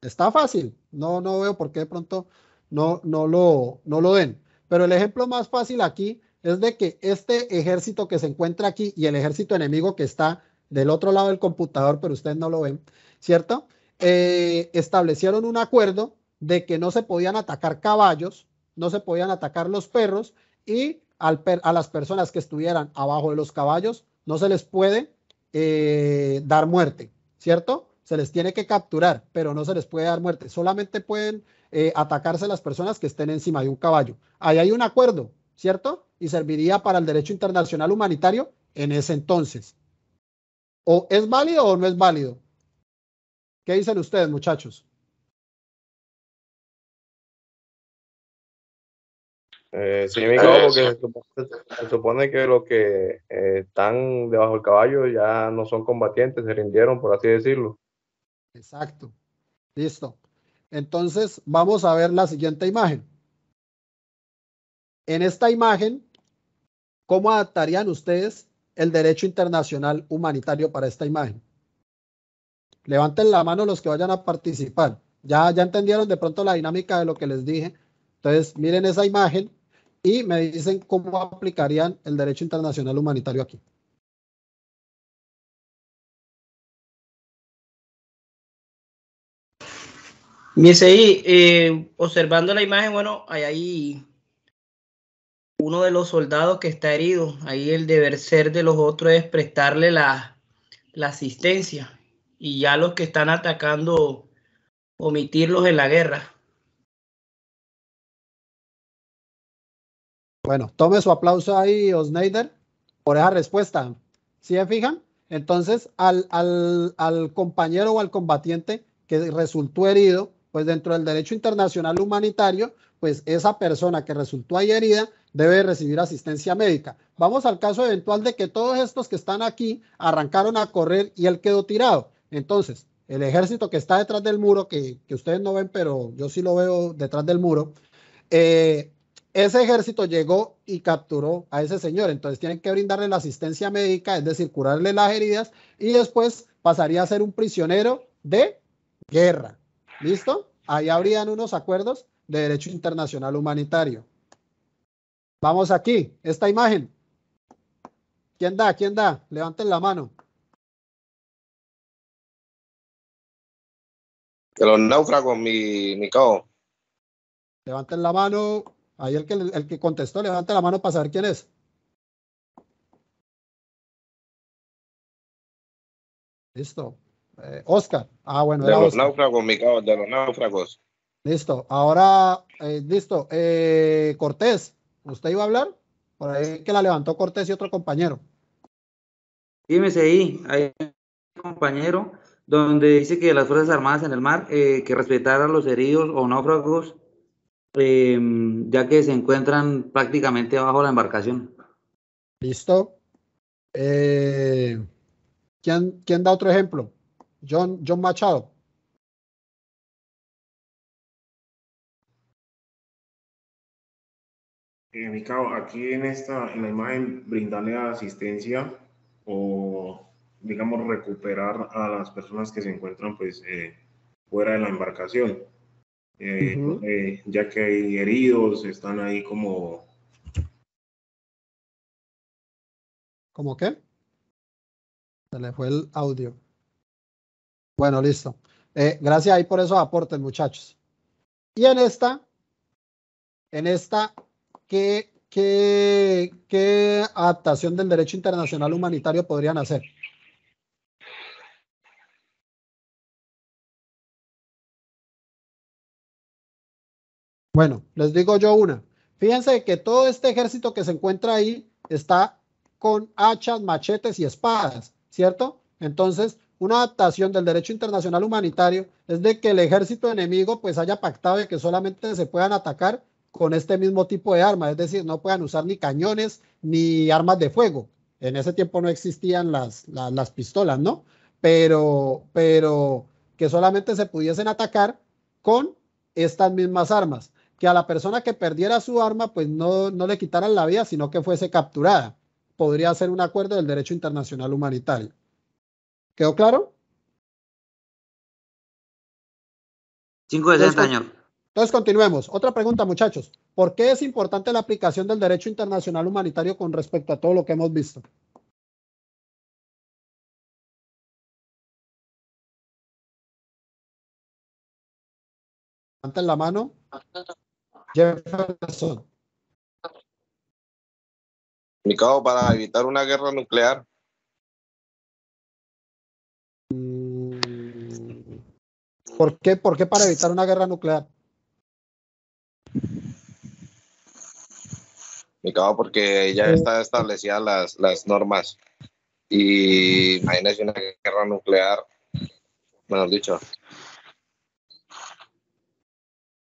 Está fácil, no, no veo por qué de pronto no, no, lo, no lo den. Pero el ejemplo más fácil aquí es de que este ejército que se encuentra aquí y el ejército enemigo que está del otro lado del computador, pero ustedes no lo ven, ¿cierto? Eh, establecieron un acuerdo de que no se podían atacar caballos, no se podían atacar los perros y a las personas que estuvieran abajo de los caballos no se les puede eh, dar muerte. ¿cierto? Se les tiene que capturar, pero no se les puede dar muerte. Solamente pueden eh, atacarse las personas que estén encima de un caballo. Ahí hay un acuerdo, ¿cierto? Y serviría para el derecho internacional humanitario en ese entonces. ¿O es válido o no es válido? ¿Qué dicen ustedes, muchachos? Eh, sí, eh, porque se supone, que los que eh, están debajo del caballo ya no son combatientes, se rindieron, por así decirlo. Exacto. Listo. Entonces, vamos a ver la siguiente imagen. En esta imagen, ¿cómo adaptarían ustedes el derecho internacional humanitario para esta imagen? Levanten la mano los que vayan a participar. Ya, ya entendieron de pronto la dinámica de lo que les dije. Entonces, miren esa imagen y me dicen cómo aplicarían el derecho internacional humanitario aquí. Misei, eh, observando la imagen, bueno, hay ahí uno de los soldados que está herido. Ahí el deber ser de los otros es prestarle la, la asistencia y ya los que están atacando, omitirlos en la guerra. Bueno, tome su aplauso ahí, Osneider, por esa respuesta. ¿Sí se fijan? Entonces, al, compañero o al combatiente que resultó herido, pues dentro del derecho internacional humanitario, pues esa persona que resultó ahí herida debe recibir asistencia médica. Vamos al caso eventual de que todos estos que están aquí arrancaron a correr y él quedó tirado. Entonces, el ejército que está detrás del muro, que, que ustedes no ven, pero yo sí lo veo detrás del muro, eh, ese ejército llegó y capturó a ese señor. Entonces tienen que brindarle la asistencia médica, es decir, curarle las heridas y después pasaría a ser un prisionero de guerra. ¿Listo? Ahí habrían unos acuerdos de derecho internacional humanitario. Vamos aquí, esta imagen. ¿Quién da? ¿Quién da? Levanten la mano. De los náufragos, mi, mi cabo. Levanten la mano. Ahí el que, contestó, levante la mano para saber quién es. Listo. Eh, Oscar. Ah, bueno. De los náufragos, mi de los náufragos. Listo. Ahora, eh, listo. Eh, Cortés, ¿usted iba a hablar? Por ahí que la levantó Cortés y otro compañero. Dímese ahí, hay un compañero donde dice que las Fuerzas Armadas en el mar, que respetaran los heridos o náufragos Em, ya que se encuentran prácticamente de la embarcación. Listo. Eh, ¿quién, ¿quién, da otro ejemplo? John, John Machado. Micao, eh, aquí en esta en la imagen brindarle asistencia o digamos recuperar a las personas que se encuentran pues eh, fuera de la embarcación. Eh, eh, ya que hay heridos, están ahí como... ¿Cómo que Se le fue el audio. Bueno, listo. Eh, gracias ahí por esos aportes, muchachos. Y en esta, en esta, ¿qué, qué, qué adaptación del derecho internacional humanitario podrían hacer? Bueno, les digo yo una. Fíjense que todo este ejército que se encuentra ahí está con hachas, machetes y espadas, ¿cierto? Entonces, una adaptación del derecho internacional humanitario es de que el ejército enemigo pues haya pactado de que solamente se puedan atacar con este mismo tipo de armas, es decir, no puedan usar ni cañones ni armas de fuego. En ese tiempo no existían las, las pistolas, ¿no? Pero, pero que solamente se pudiesen atacar con estas mismas armas que a la persona que perdiera su arma, pues no, le quitaran la vida, sino que fuese capturada. Podría ser un acuerdo del derecho internacional humanitario. ¿Quedó claro? Cinco de seis, años. Entonces continuemos. Otra pregunta, muchachos. ¿Por qué es importante la aplicación del derecho internacional humanitario con respecto a todo lo que hemos visto? Levanten la mano. Ah, Jefferson. Mi cabo, para evitar una guerra nuclear. Mm. ¿Por qué, ¿Por qué para evitar una guerra nuclear? Mi porque ya están establecidas las, las normas. Y imagínese una guerra nuclear, mejor dicho,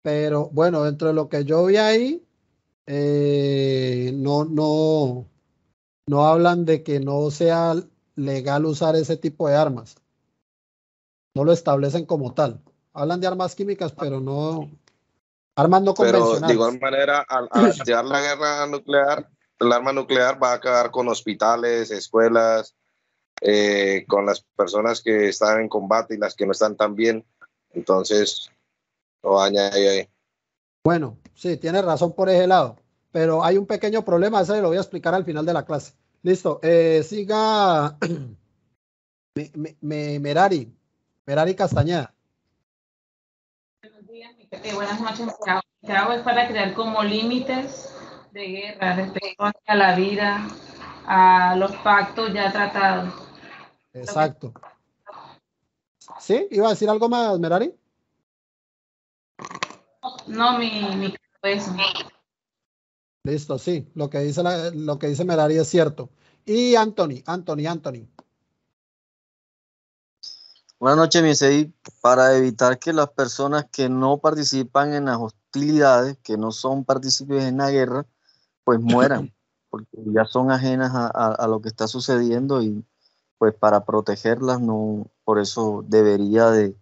pero bueno, dentro de lo que yo vi ahí, eh, no, no, no hablan de que no sea legal usar ese tipo de armas. No lo establecen como tal. Hablan de armas químicas, pero no armas no convencionales. Pero de igual manera, al, iniciar la guerra nuclear, el arma nuclear va a acabar con hospitales, escuelas, eh, con las personas que están en combate y las que no están tan bien. Entonces, bueno, sí, tiene razón por ese lado, pero hay un pequeño problema, ese lo voy a explicar al final de la clase. Listo, eh, siga Merari, Merari Castañeda. Buenos días, eh, buenas noches. El trabajo es para crear como límites de guerra respecto a la vida, a los pactos ya tratados. Exacto. ¿Sí? ¿Iba a decir algo más, Merari? No, mi, mi Listo, sí. Lo que dice, la, lo que dice Merari es cierto. Y Anthony, Anthony, Anthony. Buenas noches, Misei. Para evitar que las personas que no participan en las hostilidades, que no son partícipes en la guerra, pues mueran, porque ya son ajenas a, a, lo que está sucediendo y pues para protegerlas no, por eso debería de,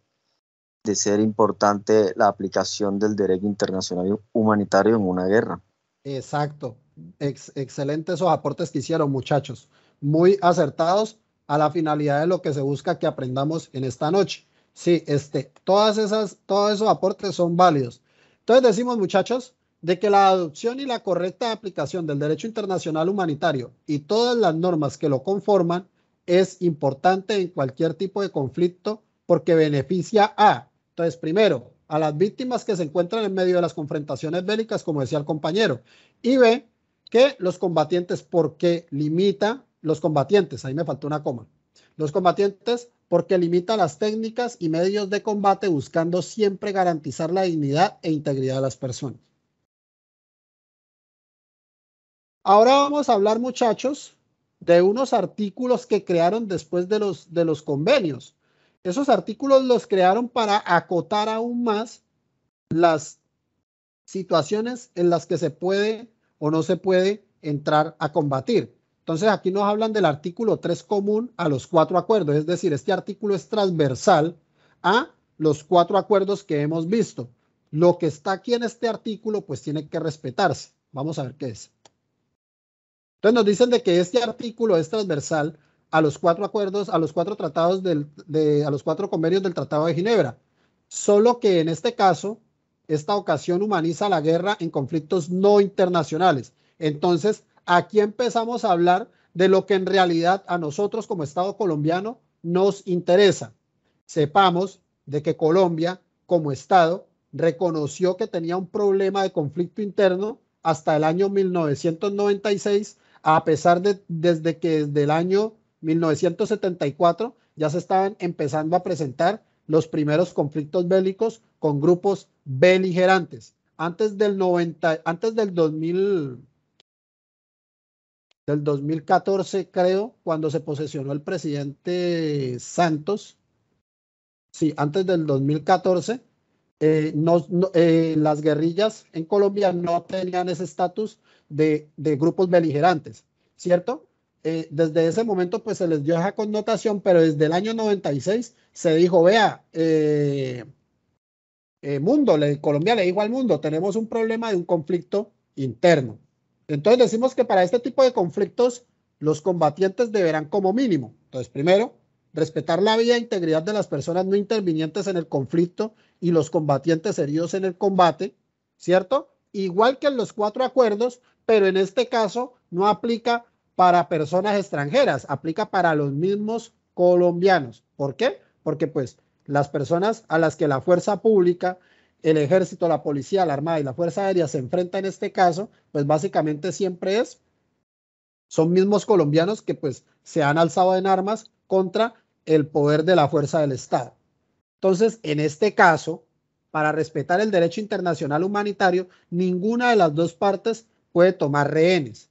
de ser importante la aplicación del derecho internacional humanitario en una guerra. Exacto. Excelentes excelente esos aportes que hicieron, muchachos. Muy acertados a la finalidad de lo que se busca que aprendamos en esta noche. Sí, este, todas esas, todos esos aportes son válidos. Entonces decimos, muchachos, de que la adopción y la correcta aplicación del derecho internacional humanitario y todas las normas que lo conforman es importante en cualquier tipo de conflicto porque beneficia a entonces, primero, a las víctimas que se encuentran en medio de las confrontaciones bélicas, como decía el compañero, y ve que los combatientes, porque limita los combatientes, ahí me faltó una coma, los combatientes porque limita las técnicas y medios de combate buscando siempre garantizar la dignidad e integridad de las personas. Ahora vamos a hablar, muchachos, de unos artículos que crearon después de los, de los convenios. Esos artículos los crearon para acotar aún más las situaciones en las que se puede o no se puede entrar a combatir. Entonces aquí nos hablan del artículo 3 común a los cuatro acuerdos, es decir, este artículo es transversal a los cuatro acuerdos que hemos visto. Lo que está aquí en este artículo pues tiene que respetarse. Vamos a ver qué es. Entonces nos dicen de que este artículo es transversal a los cuatro acuerdos, a los cuatro tratados del, de, a los cuatro convenios del Tratado de Ginebra. Solo que en este caso, esta ocasión humaniza la guerra en conflictos no internacionales. Entonces, aquí empezamos a hablar de lo que en realidad a nosotros como Estado colombiano nos interesa. Sepamos de que Colombia como Estado reconoció que tenía un problema de conflicto interno hasta el año 1996, a pesar de desde que desde el año 1974, ya se estaban empezando a presentar los primeros conflictos bélicos con grupos beligerantes. Antes del 90, antes del 2000, del 2014, creo, cuando se posesionó el presidente Santos, sí, antes del 2014, eh, eh, las guerrillas en Colombia no tenían ese estatus de, de, grupos beligerantes, ¿cierto? Eh, desde ese momento pues se les dio esa connotación, pero desde el año 96 se dijo, vea, eh, eh, mundo, Colombia le dijo al mundo, tenemos un problema de un conflicto interno. Entonces decimos que para este tipo de conflictos los combatientes deberán como mínimo, entonces primero, respetar la vida e integridad de las personas no intervinientes en el conflicto y los combatientes heridos en el combate, ¿cierto? Igual que en los cuatro acuerdos, pero en este caso no aplica para personas extranjeras, aplica para los mismos colombianos. ¿Por qué? Porque pues las personas a las que la fuerza pública, el ejército, la policía, la armada y la fuerza aérea se enfrenta en este caso, pues básicamente siempre es, son mismos colombianos que pues se han alzado en armas contra el poder de la fuerza del Estado. Entonces, en este caso, para respetar el derecho internacional humanitario, ninguna de las dos partes puede tomar rehenes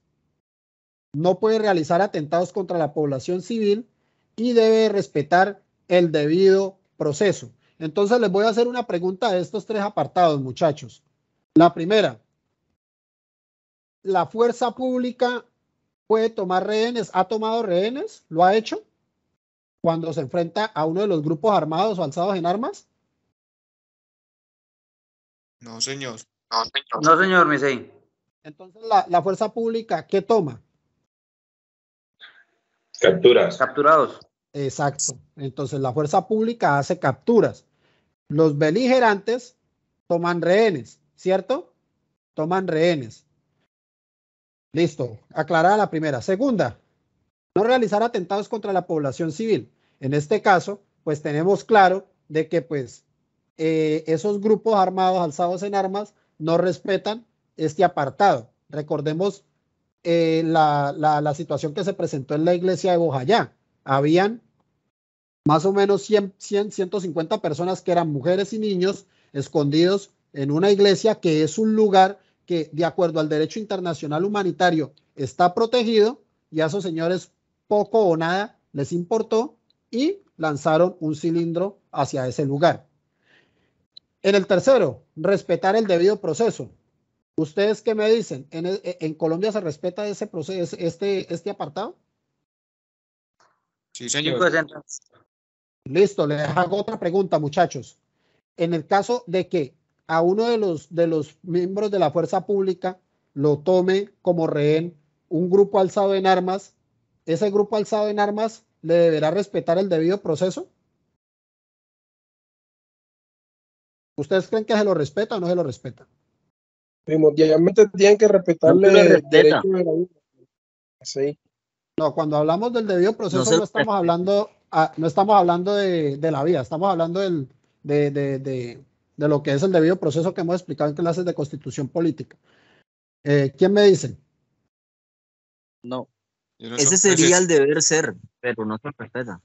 no puede realizar atentados contra la población civil y debe respetar el debido proceso. Entonces les voy a hacer una pregunta de estos tres apartados, muchachos. La primera, ¿la fuerza pública puede tomar rehenes? ¿Ha tomado rehenes? ¿Lo ha hecho? Cuando se enfrenta a uno de los grupos armados o alzados en armas. No, señor. No, señor, no, Entonces, ¿la, la fuerza pública qué toma? Capturas. Capturados. Exacto. Entonces la fuerza pública hace capturas. Los beligerantes toman rehenes, ¿cierto? Toman rehenes. Listo. Aclarada la primera. Segunda, no realizar atentados contra la población civil. En este caso, pues tenemos claro de que pues eh, esos grupos armados alzados en armas no respetan este apartado. Recordemos eh, la, situación que se presentó en la iglesia de Bojayá. Habían más o menos 100, 100, 150 personas que eran mujeres y niños escondidos en una iglesia que es un lugar que de acuerdo al derecho internacional humanitario está protegido y a esos señores poco o nada les importó y lanzaron un cilindro hacia ese lugar. En el tercero, respetar el debido proceso. ¿Ustedes qué me dicen? ¿En, e, e, en Colombia se respeta ese proceso, este, este apartado? Sí, señor. Pues, Listo, le hago otra pregunta, muchachos. En el caso de que a uno de los, de los miembros de la fuerza pública lo tome como rehén un grupo alzado en armas, ¿ese grupo alzado en armas le deberá respetar el debido proceso? ¿Ustedes creen que se lo respeta o no se lo respeta? primordialmente tienen que respetarle el derecho la vida. No, cuando hablamos del debido proceso no, estamos hablando, ah, no estamos hablando de, la vida, estamos hablando del, de, lo que es el debido proceso que hemos explicado en clases de constitución política. Eh, ¿Quién me dice? No. Ese sería el deber ser, pero no se respeta.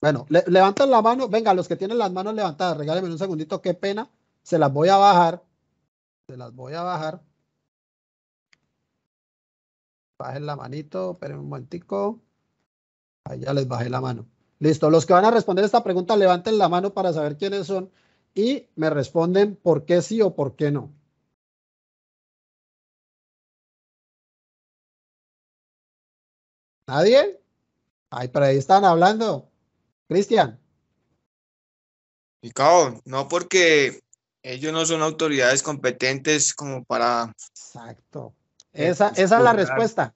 Bueno, levantan la mano, venga, los que tienen las manos levantadas, regálenme un segundito, qué pena, se las voy a bajar se las voy a bajar. Bajen la manito, esperen un momentico. Ahí ya les bajé la mano. Listo, los que van a responder esta pregunta, levanten la mano para saber quiénes son y me responden por qué sí o por qué no. ¿Nadie? Ahí, pero ahí están hablando. Cristian. Cabrón, no porque ellos no son autoridades competentes como para... Exacto. Esa, esa es la respuesta.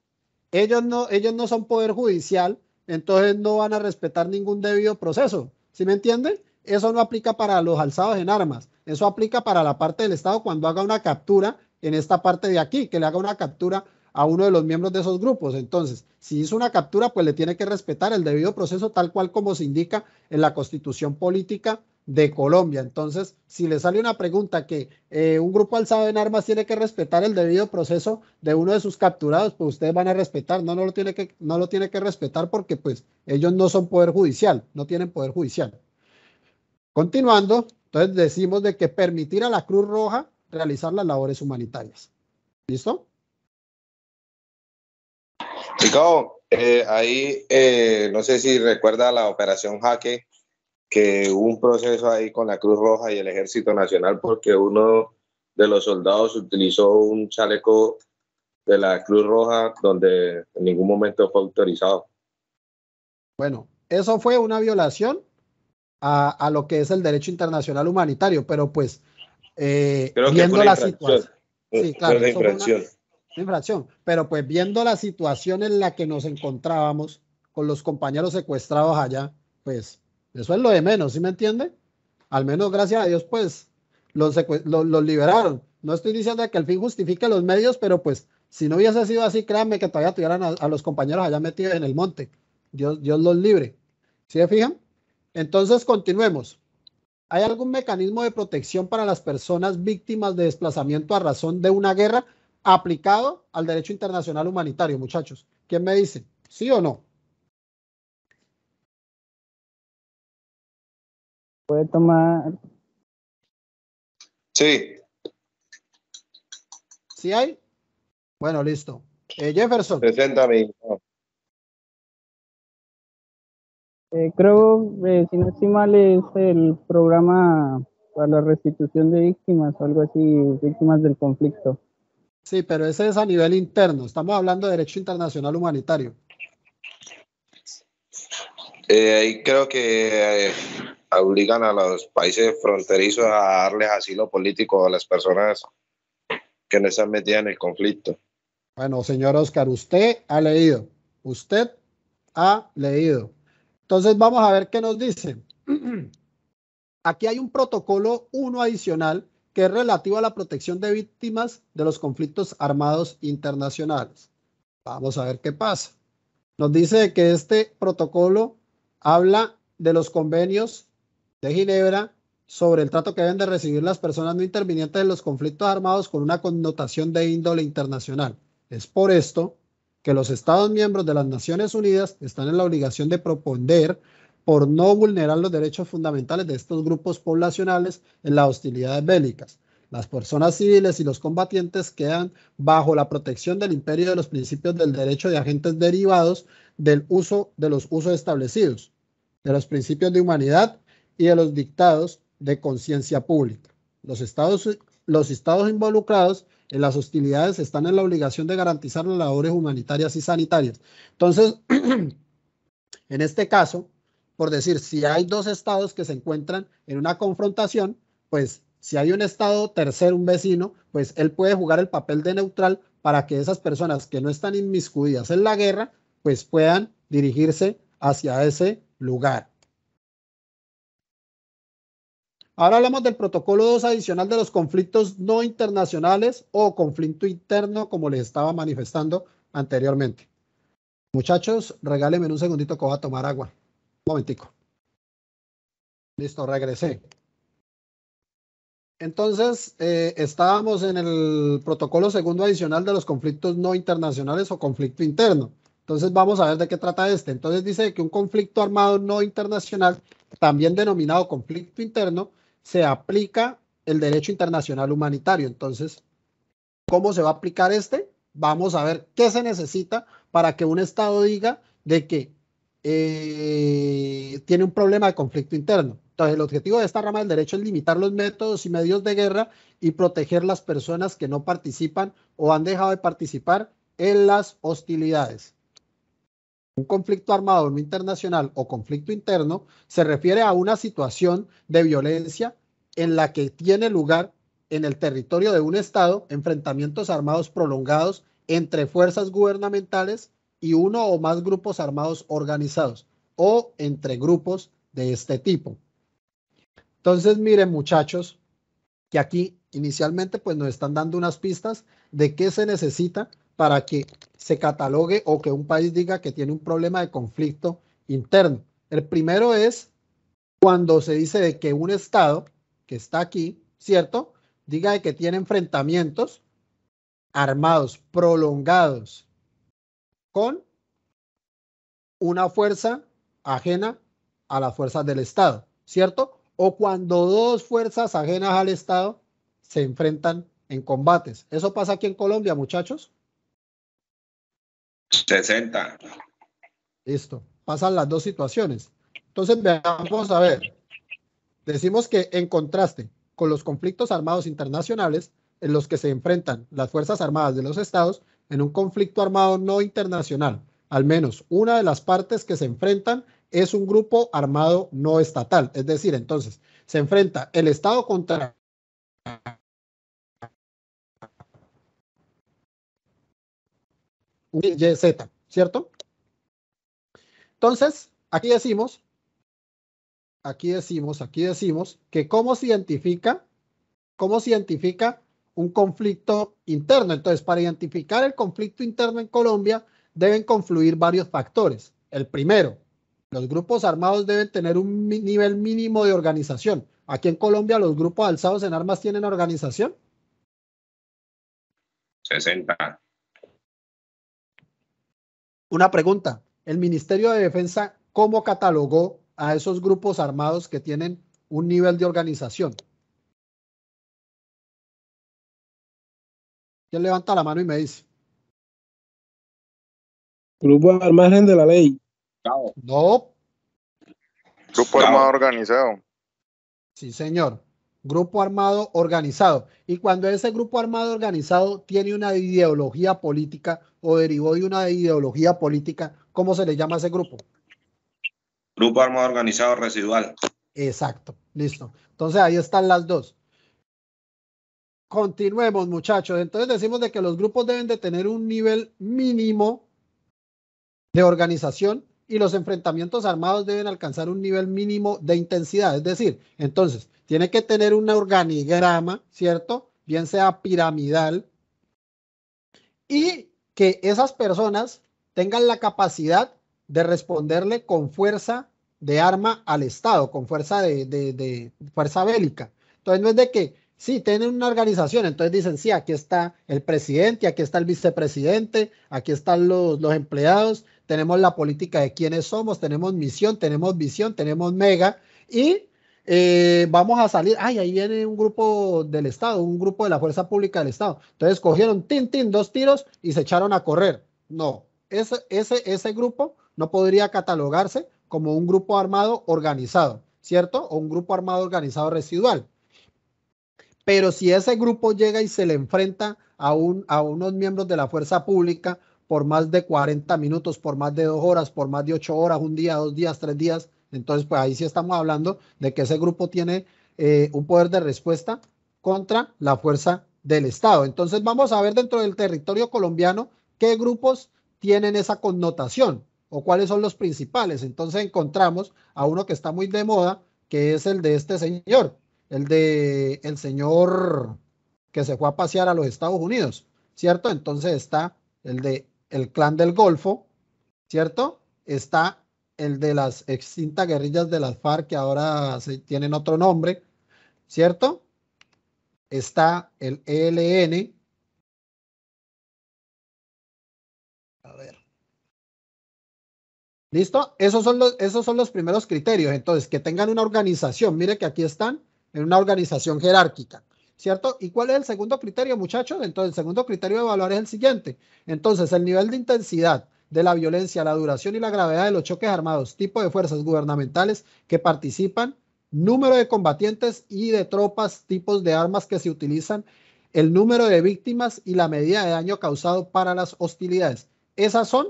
Ellos no, ellos no son poder judicial, entonces no van a respetar ningún debido proceso. ¿Sí me entienden? Eso no aplica para los alzados en armas. Eso aplica para la parte del Estado cuando haga una captura en esta parte de aquí, que le haga una captura a uno de los miembros de esos grupos. Entonces, si hizo una captura, pues le tiene que respetar el debido proceso tal cual como se indica en la constitución política de Colombia. Entonces, si le sale una pregunta que eh, un grupo alzado en armas tiene que respetar el debido proceso de uno de sus capturados, pues ustedes van a respetar, no, no, lo, tiene que, no lo tiene que respetar porque pues ellos no son poder judicial, no tienen poder judicial. Continuando, entonces decimos de que permitir a la Cruz Roja realizar las labores humanitarias. ¿Listo? Ricardo, eh, ahí eh, no sé si recuerda la operación Jaque que hubo un proceso ahí con la Cruz Roja y el Ejército Nacional porque uno de los soldados utilizó un chaleco de la Cruz Roja donde en ningún momento fue autorizado. Bueno, eso fue una violación a, lo que es el derecho internacional humanitario, pero pues Pero pues viendo la situación en la que nos encontrábamos con los compañeros secuestrados allá, pues eso es lo de menos, ¿sí me entiende? Al menos gracias a Dios, pues, los, liberaron. No estoy diciendo que el fin justifique los medios, pero pues, si no hubiese sido así, créanme que todavía tuvieran a, los compañeros allá metidos en el monte. Dios, Dios los libre. ¿Sí se fijan? Entonces, continuemos. ¿Hay algún mecanismo de protección para las personas víctimas de desplazamiento a razón de una guerra aplicado al derecho internacional humanitario, muchachos? ¿Quién me dice? ¿Sí o no? puede tomar. Sí. ¿Sí hay? Bueno, listo. Eh, Jefferson. Preséntame. Eh, creo, eh, si no estoy mal, es el programa para la restitución de víctimas o algo así, víctimas del conflicto. Sí, pero ese es a nivel interno. Estamos hablando de derecho internacional humanitario. ahí creo que obligan a los países fronterizos a darles asilo político a las personas que no están metidas en el conflicto. Bueno, señor Oscar, usted ha leído, usted ha leído. Entonces vamos a ver qué nos dice. Aquí hay un protocolo uno adicional que es relativo a la protección de víctimas de los conflictos armados internacionales. Vamos a ver qué pasa. Nos dice que este protocolo habla de los convenios de Ginebra sobre el trato que deben de recibir las personas no intervinientes en los conflictos armados con una connotación de índole internacional. Es por esto que los Estados miembros de las Naciones Unidas están en la obligación de proponer por no vulnerar los derechos fundamentales de estos grupos poblacionales en las hostilidades bélicas. Las personas civiles y los combatientes quedan bajo la protección del imperio de los principios del derecho de agentes derivados del uso de los usos establecidos, de los principios de humanidad y de los dictados de conciencia pública. Los estados, los estados involucrados en las hostilidades están en la obligación de garantizar las labores humanitarias y sanitarias. Entonces, en este caso, por decir, si hay dos estados que se encuentran en una confrontación, pues si hay un estado tercero, un vecino, pues él puede jugar el papel de neutral para que esas personas que no están inmiscuidas en la guerra, pues puedan dirigirse hacia ese lugar. Ahora hablamos del protocolo 2 adicional de los conflictos no internacionales o conflicto interno, como les estaba manifestando anteriormente. Muchachos, regálenme un segundito que voy a tomar agua. Un momentico. Listo, regresé. Entonces, eh, estábamos en el protocolo segundo adicional de los conflictos no internacionales o conflicto interno. Entonces, vamos a ver de qué trata este. Entonces, dice que un conflicto armado no internacional, también denominado conflicto interno, se aplica el derecho internacional humanitario. Entonces, ¿cómo se va a aplicar este? Vamos a ver qué se necesita para que un Estado diga de que eh, tiene un problema de conflicto interno. Entonces, el objetivo de esta rama del derecho es limitar los métodos y medios de guerra y proteger las personas que no participan o han dejado de participar en las hostilidades. Un conflicto armado, no internacional o conflicto interno se refiere a una situación de violencia en la que tiene lugar en el territorio de un Estado enfrentamientos armados prolongados entre fuerzas gubernamentales y uno o más grupos armados organizados o entre grupos de este tipo. Entonces, miren muchachos, que aquí inicialmente pues nos están dando unas pistas de qué se necesita para que se catalogue o que un país diga que tiene un problema de conflicto interno. El primero es cuando se dice de que un Estado que está aquí, ¿cierto? Diga de que tiene enfrentamientos armados, prolongados, con una fuerza ajena a las fuerzas del Estado, ¿cierto? O cuando dos fuerzas ajenas al Estado se enfrentan en combates. ¿Eso pasa aquí en Colombia, muchachos? 60. Listo. Pasan las dos situaciones. Entonces, veamos a ver. Decimos que en contraste con los conflictos armados internacionales en los que se enfrentan las Fuerzas Armadas de los Estados en un conflicto armado no internacional, al menos una de las partes que se enfrentan es un grupo armado no estatal. Es decir, entonces se enfrenta el Estado contra YZ, ¿cierto? Entonces, aquí decimos, aquí decimos, aquí decimos que cómo se identifica, cómo se identifica un conflicto interno. Entonces, para identificar el conflicto interno en Colombia, deben confluir varios factores. El primero, los grupos armados deben tener un nivel mínimo de organización. Aquí en Colombia, los grupos alzados en armas tienen organización. 60. Una pregunta, ¿el Ministerio de Defensa cómo catalogó a esos grupos armados que tienen un nivel de organización? ¿Quién levanta la mano y me dice? Grupo al margen de la ley. No. Grupo armado organizado. Sí, señor grupo armado organizado. Y cuando ese grupo armado organizado tiene una ideología política o derivó de una ideología política, ¿cómo se le llama a ese grupo? Grupo armado organizado residual. Exacto, listo. Entonces ahí están las dos. Continuemos, muchachos. Entonces decimos de que los grupos deben de tener un nivel mínimo de organización y los enfrentamientos armados deben alcanzar un nivel mínimo de intensidad. Es decir, entonces, tiene que tener un organigrama, ¿cierto? Bien sea piramidal, y que esas personas tengan la capacidad de responderle con fuerza de arma al Estado, con fuerza de, fuerza bélica. Entonces no es de que Sí, tienen una organización, entonces dicen, sí, aquí está el presidente, aquí está el vicepresidente, aquí están los, los, empleados, tenemos la política de quiénes somos, tenemos misión, tenemos visión, tenemos mega, y eh, vamos a salir, ay, ahí viene un grupo del Estado, un grupo de la Fuerza Pública del Estado. Entonces cogieron, tin, tin, dos tiros y se echaron a correr. No, ese, grupo no podría catalogarse como un grupo armado organizado, ¿cierto? O un grupo armado organizado residual. Pero si ese grupo llega y se le enfrenta a, a unos miembros de la fuerza pública por más de 40 minutos, por más de dos horas, por más de ocho horas, un día, dos días, tres días, entonces, pues ahí sí estamos hablando de que ese grupo tiene eh, un poder de respuesta contra la fuerza del Estado. Entonces, vamos a ver dentro del territorio colombiano qué grupos tienen esa connotación o cuáles son los principales. Entonces, encontramos a uno que está muy de moda, que es el de este señor, el de el señor que se fue a pasear a los Estados Unidos, ¿cierto? Entonces está el de el clan del Golfo, ¿cierto? Está el de las extintas guerrillas de las FARC, que ahora tienen otro nombre, ¿cierto? Está el ELN. A ver. ¿Listo? Esos son, los, esos son los primeros criterios. Entonces, que tengan una organización. Mire que aquí están en una organización jerárquica. ¿cierto? ¿Y cuál es el segundo criterio, muchachos? Entonces, el segundo criterio de evaluar es el siguiente. Entonces, el nivel de intensidad de la violencia, la duración y la gravedad de los choques armados, tipo de fuerzas gubernamentales que participan, número de combatientes y de tropas, tipos de armas que se utilizan, el número de víctimas y la medida de daño causado para las hostilidades. Esas son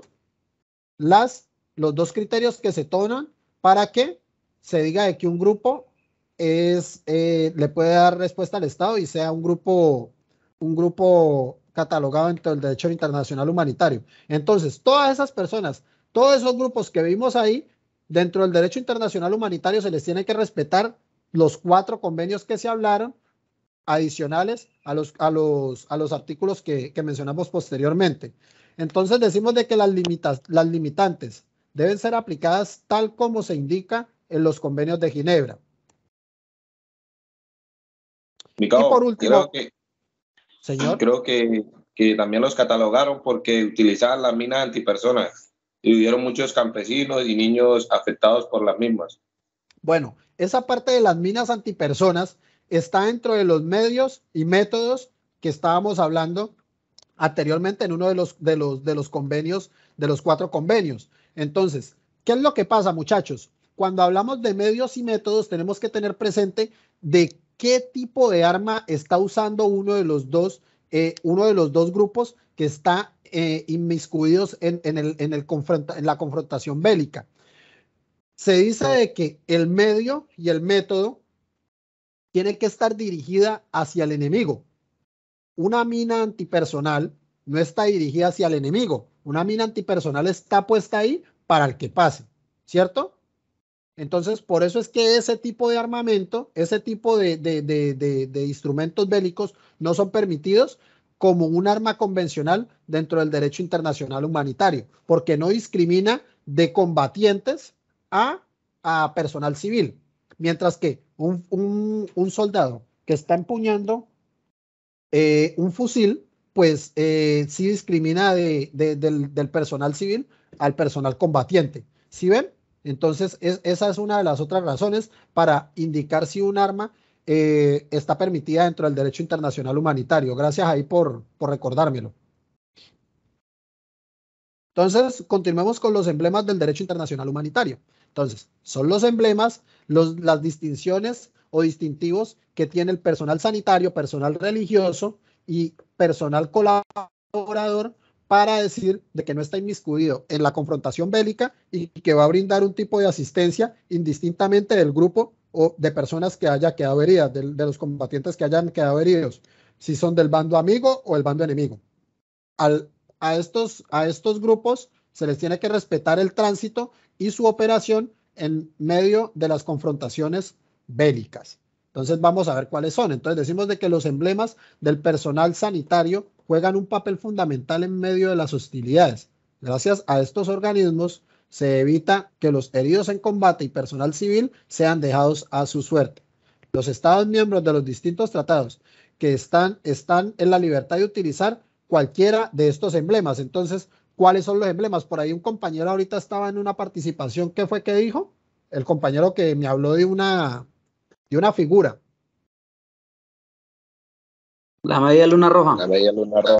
las, los dos criterios que se toman para que se diga que un grupo es, eh, le puede dar respuesta al Estado y sea un grupo, un grupo catalogado dentro del derecho internacional humanitario. Entonces, todas esas personas, todos esos grupos que vimos ahí, dentro del derecho internacional humanitario se les tiene que respetar los cuatro convenios que se hablaron adicionales a los, a los, a los artículos que, mencionamos posteriormente. Entonces decimos de que las, las limitantes deben ser aplicadas tal como se indica en los convenios de Ginebra. y por último, Señor. Creo que, también los catalogaron porque utilizaban las minas antipersonas y hubieron muchos campesinos y niños afectados por las mismas. Bueno, esa parte de las minas antipersonas está dentro de los medios y métodos que estábamos hablando anteriormente en uno de los, de los, de los convenios, de los cuatro convenios. Entonces, ¿qué es lo que pasa, muchachos? Cuando hablamos de medios y métodos, tenemos que tener presente de qué tipo de arma está usando uno de los dos, eh, uno de los dos grupos que está eh, inmiscuidos en, el, en, el en la confrontación bélica. Se dice que el medio y el método tienen que estar dirigida hacia el enemigo. Una mina antipersonal no está dirigida hacia el enemigo. Una mina antipersonal está puesta ahí para el que pase, ¿cierto? Entonces, por eso es que ese tipo de armamento, ese tipo de, instrumentos bélicos no son permitidos como un arma convencional dentro del derecho internacional humanitario, porque no discrimina de combatientes a, personal civil. Mientras que un, soldado que está empuñando eh, un fusil, pues eh, sí discrimina del, del personal civil al personal combatiente. ¿Sí ven? Entonces, esa es una de las otras razones para indicar si un arma eh, está permitida dentro del derecho internacional humanitario. Gracias ahí por, por recordármelo. Entonces, continuemos con los emblemas del derecho internacional humanitario. Entonces, son los emblemas, las distinciones o distintivos que tiene el personal sanitario, personal religioso y personal colaborador para decir de que no está inmiscuido en la confrontación bélica y que va a brindar un tipo de asistencia indistintamente del grupo o de personas que haya quedado heridas, de, los combatientes que hayan quedado heridos, si son del bando amigo o el bando enemigo. Al, a, estos, a estos grupos se les tiene que respetar el tránsito y su operación en medio de las confrontaciones bélicas. Entonces vamos a ver cuáles son. Entonces decimos de que los emblemas del personal sanitario juegan un papel fundamental en medio de las hostilidades. Gracias a estos organismos se evita que los heridos en combate y personal civil sean dejados a su suerte. Los Estados miembros de los distintos tratados que están, están en la libertad de utilizar cualquiera de estos emblemas. Entonces, ¿cuáles son los emblemas? Por ahí un compañero ahorita estaba en una participación, ¿qué fue que dijo? El compañero que me habló de una, de una figura. La media luna roja. La media luna roja.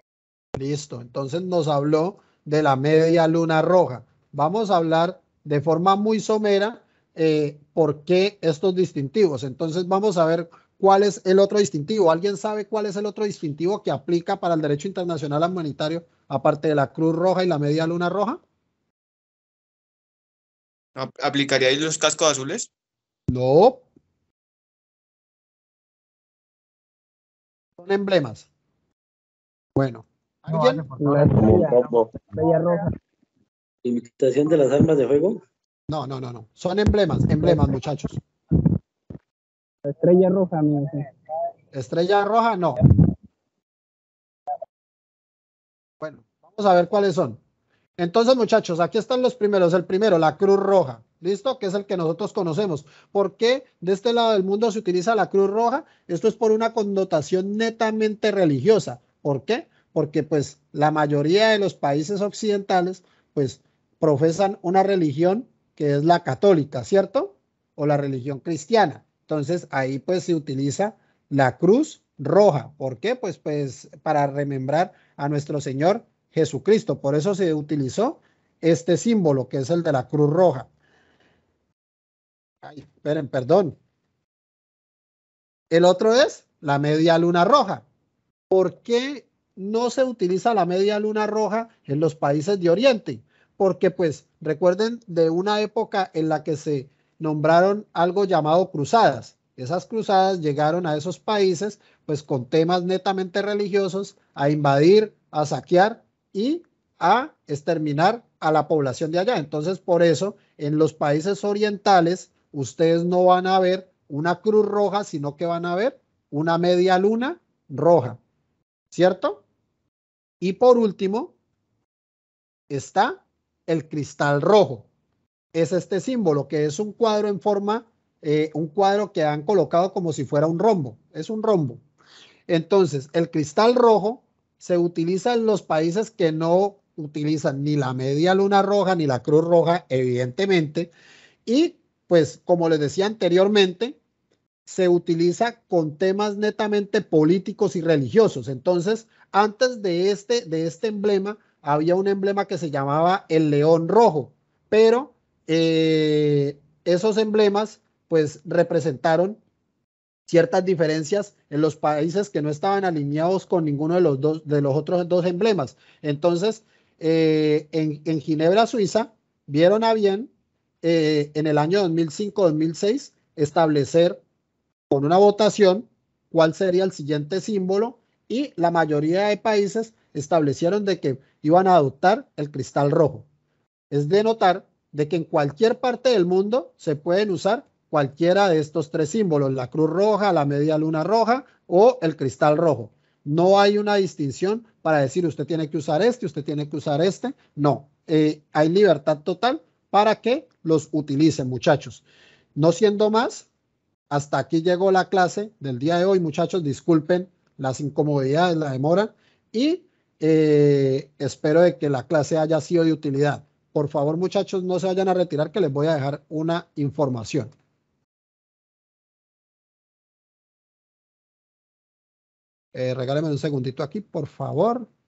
Listo, entonces nos habló de la media luna roja. Vamos a hablar de forma muy somera eh, por qué estos distintivos. Entonces vamos a ver cuál es el otro distintivo. ¿Alguien sabe cuál es el otro distintivo que aplica para el derecho internacional humanitario aparte de la Cruz Roja y la media luna roja? ¿Aplicaría los cascos azules? No, Son emblemas. Bueno. de las armas de fuego? No, no, no, no. Son emblemas, emblemas, muchachos. estrella roja, Estrella roja, no. Bueno, vamos a ver cuáles son. Entonces, muchachos, aquí están los primeros. El primero, la Cruz Roja. ¿Listo? Que es el que nosotros conocemos. ¿Por qué de este lado del mundo se utiliza la Cruz Roja? Esto es por una connotación netamente religiosa. ¿Por qué? Porque pues la mayoría de los países occidentales pues profesan una religión que es la católica, ¿cierto? O la religión cristiana. Entonces ahí pues se utiliza la cruz roja. ¿Por qué? Pues, pues para remembrar a nuestro Señor Jesucristo. Por eso se utilizó este símbolo que es el de la cruz roja. Ay, esperen, perdón. El otro es la media luna roja. ¿Por qué no se utiliza la media luna roja en los países de Oriente? Porque pues recuerden de una época en la que se nombraron algo llamado cruzadas. Esas cruzadas llegaron a esos países pues con temas netamente religiosos a invadir, a saquear y a exterminar a la población de allá. Entonces, por eso en los países orientales ustedes no van a ver una cruz roja, sino que van a ver una media luna roja, ¿cierto? Y por último, está el cristal rojo. Es este símbolo que es un cuadro en forma, eh, un cuadro que han colocado como si fuera un rombo, es un rombo. Entonces, el cristal rojo se utiliza en los países que no utilizan ni la media luna roja ni la cruz roja, evidentemente, y pues como les decía anteriormente, se utiliza con temas netamente políticos y religiosos. Entonces, antes de este, de este emblema, había un emblema que se llamaba el león rojo, pero eh, esos emblemas pues representaron ciertas diferencias en los países que no estaban alineados con ninguno de los, dos, de los otros dos emblemas. Entonces, eh, en, en Ginebra, Suiza, vieron a bien eh, en el año 2005-2006 establecer con una votación cuál sería el siguiente símbolo y la mayoría de países establecieron de que iban a adoptar el cristal rojo. Es de notar de que en cualquier parte del mundo se pueden usar cualquiera de estos tres símbolos, la cruz roja, la media luna roja o el cristal rojo. No hay una distinción para decir usted tiene que usar este, usted tiene que usar este. No, eh, hay libertad total para que los utilicen, muchachos. No siendo más, hasta aquí llegó la clase del día de hoy, muchachos. Disculpen las incomodidades, la demora y eh, espero que la clase haya sido de utilidad. Por favor, muchachos, no se vayan a retirar que les voy a dejar una información. Eh, Regálenme un segundito aquí, por favor.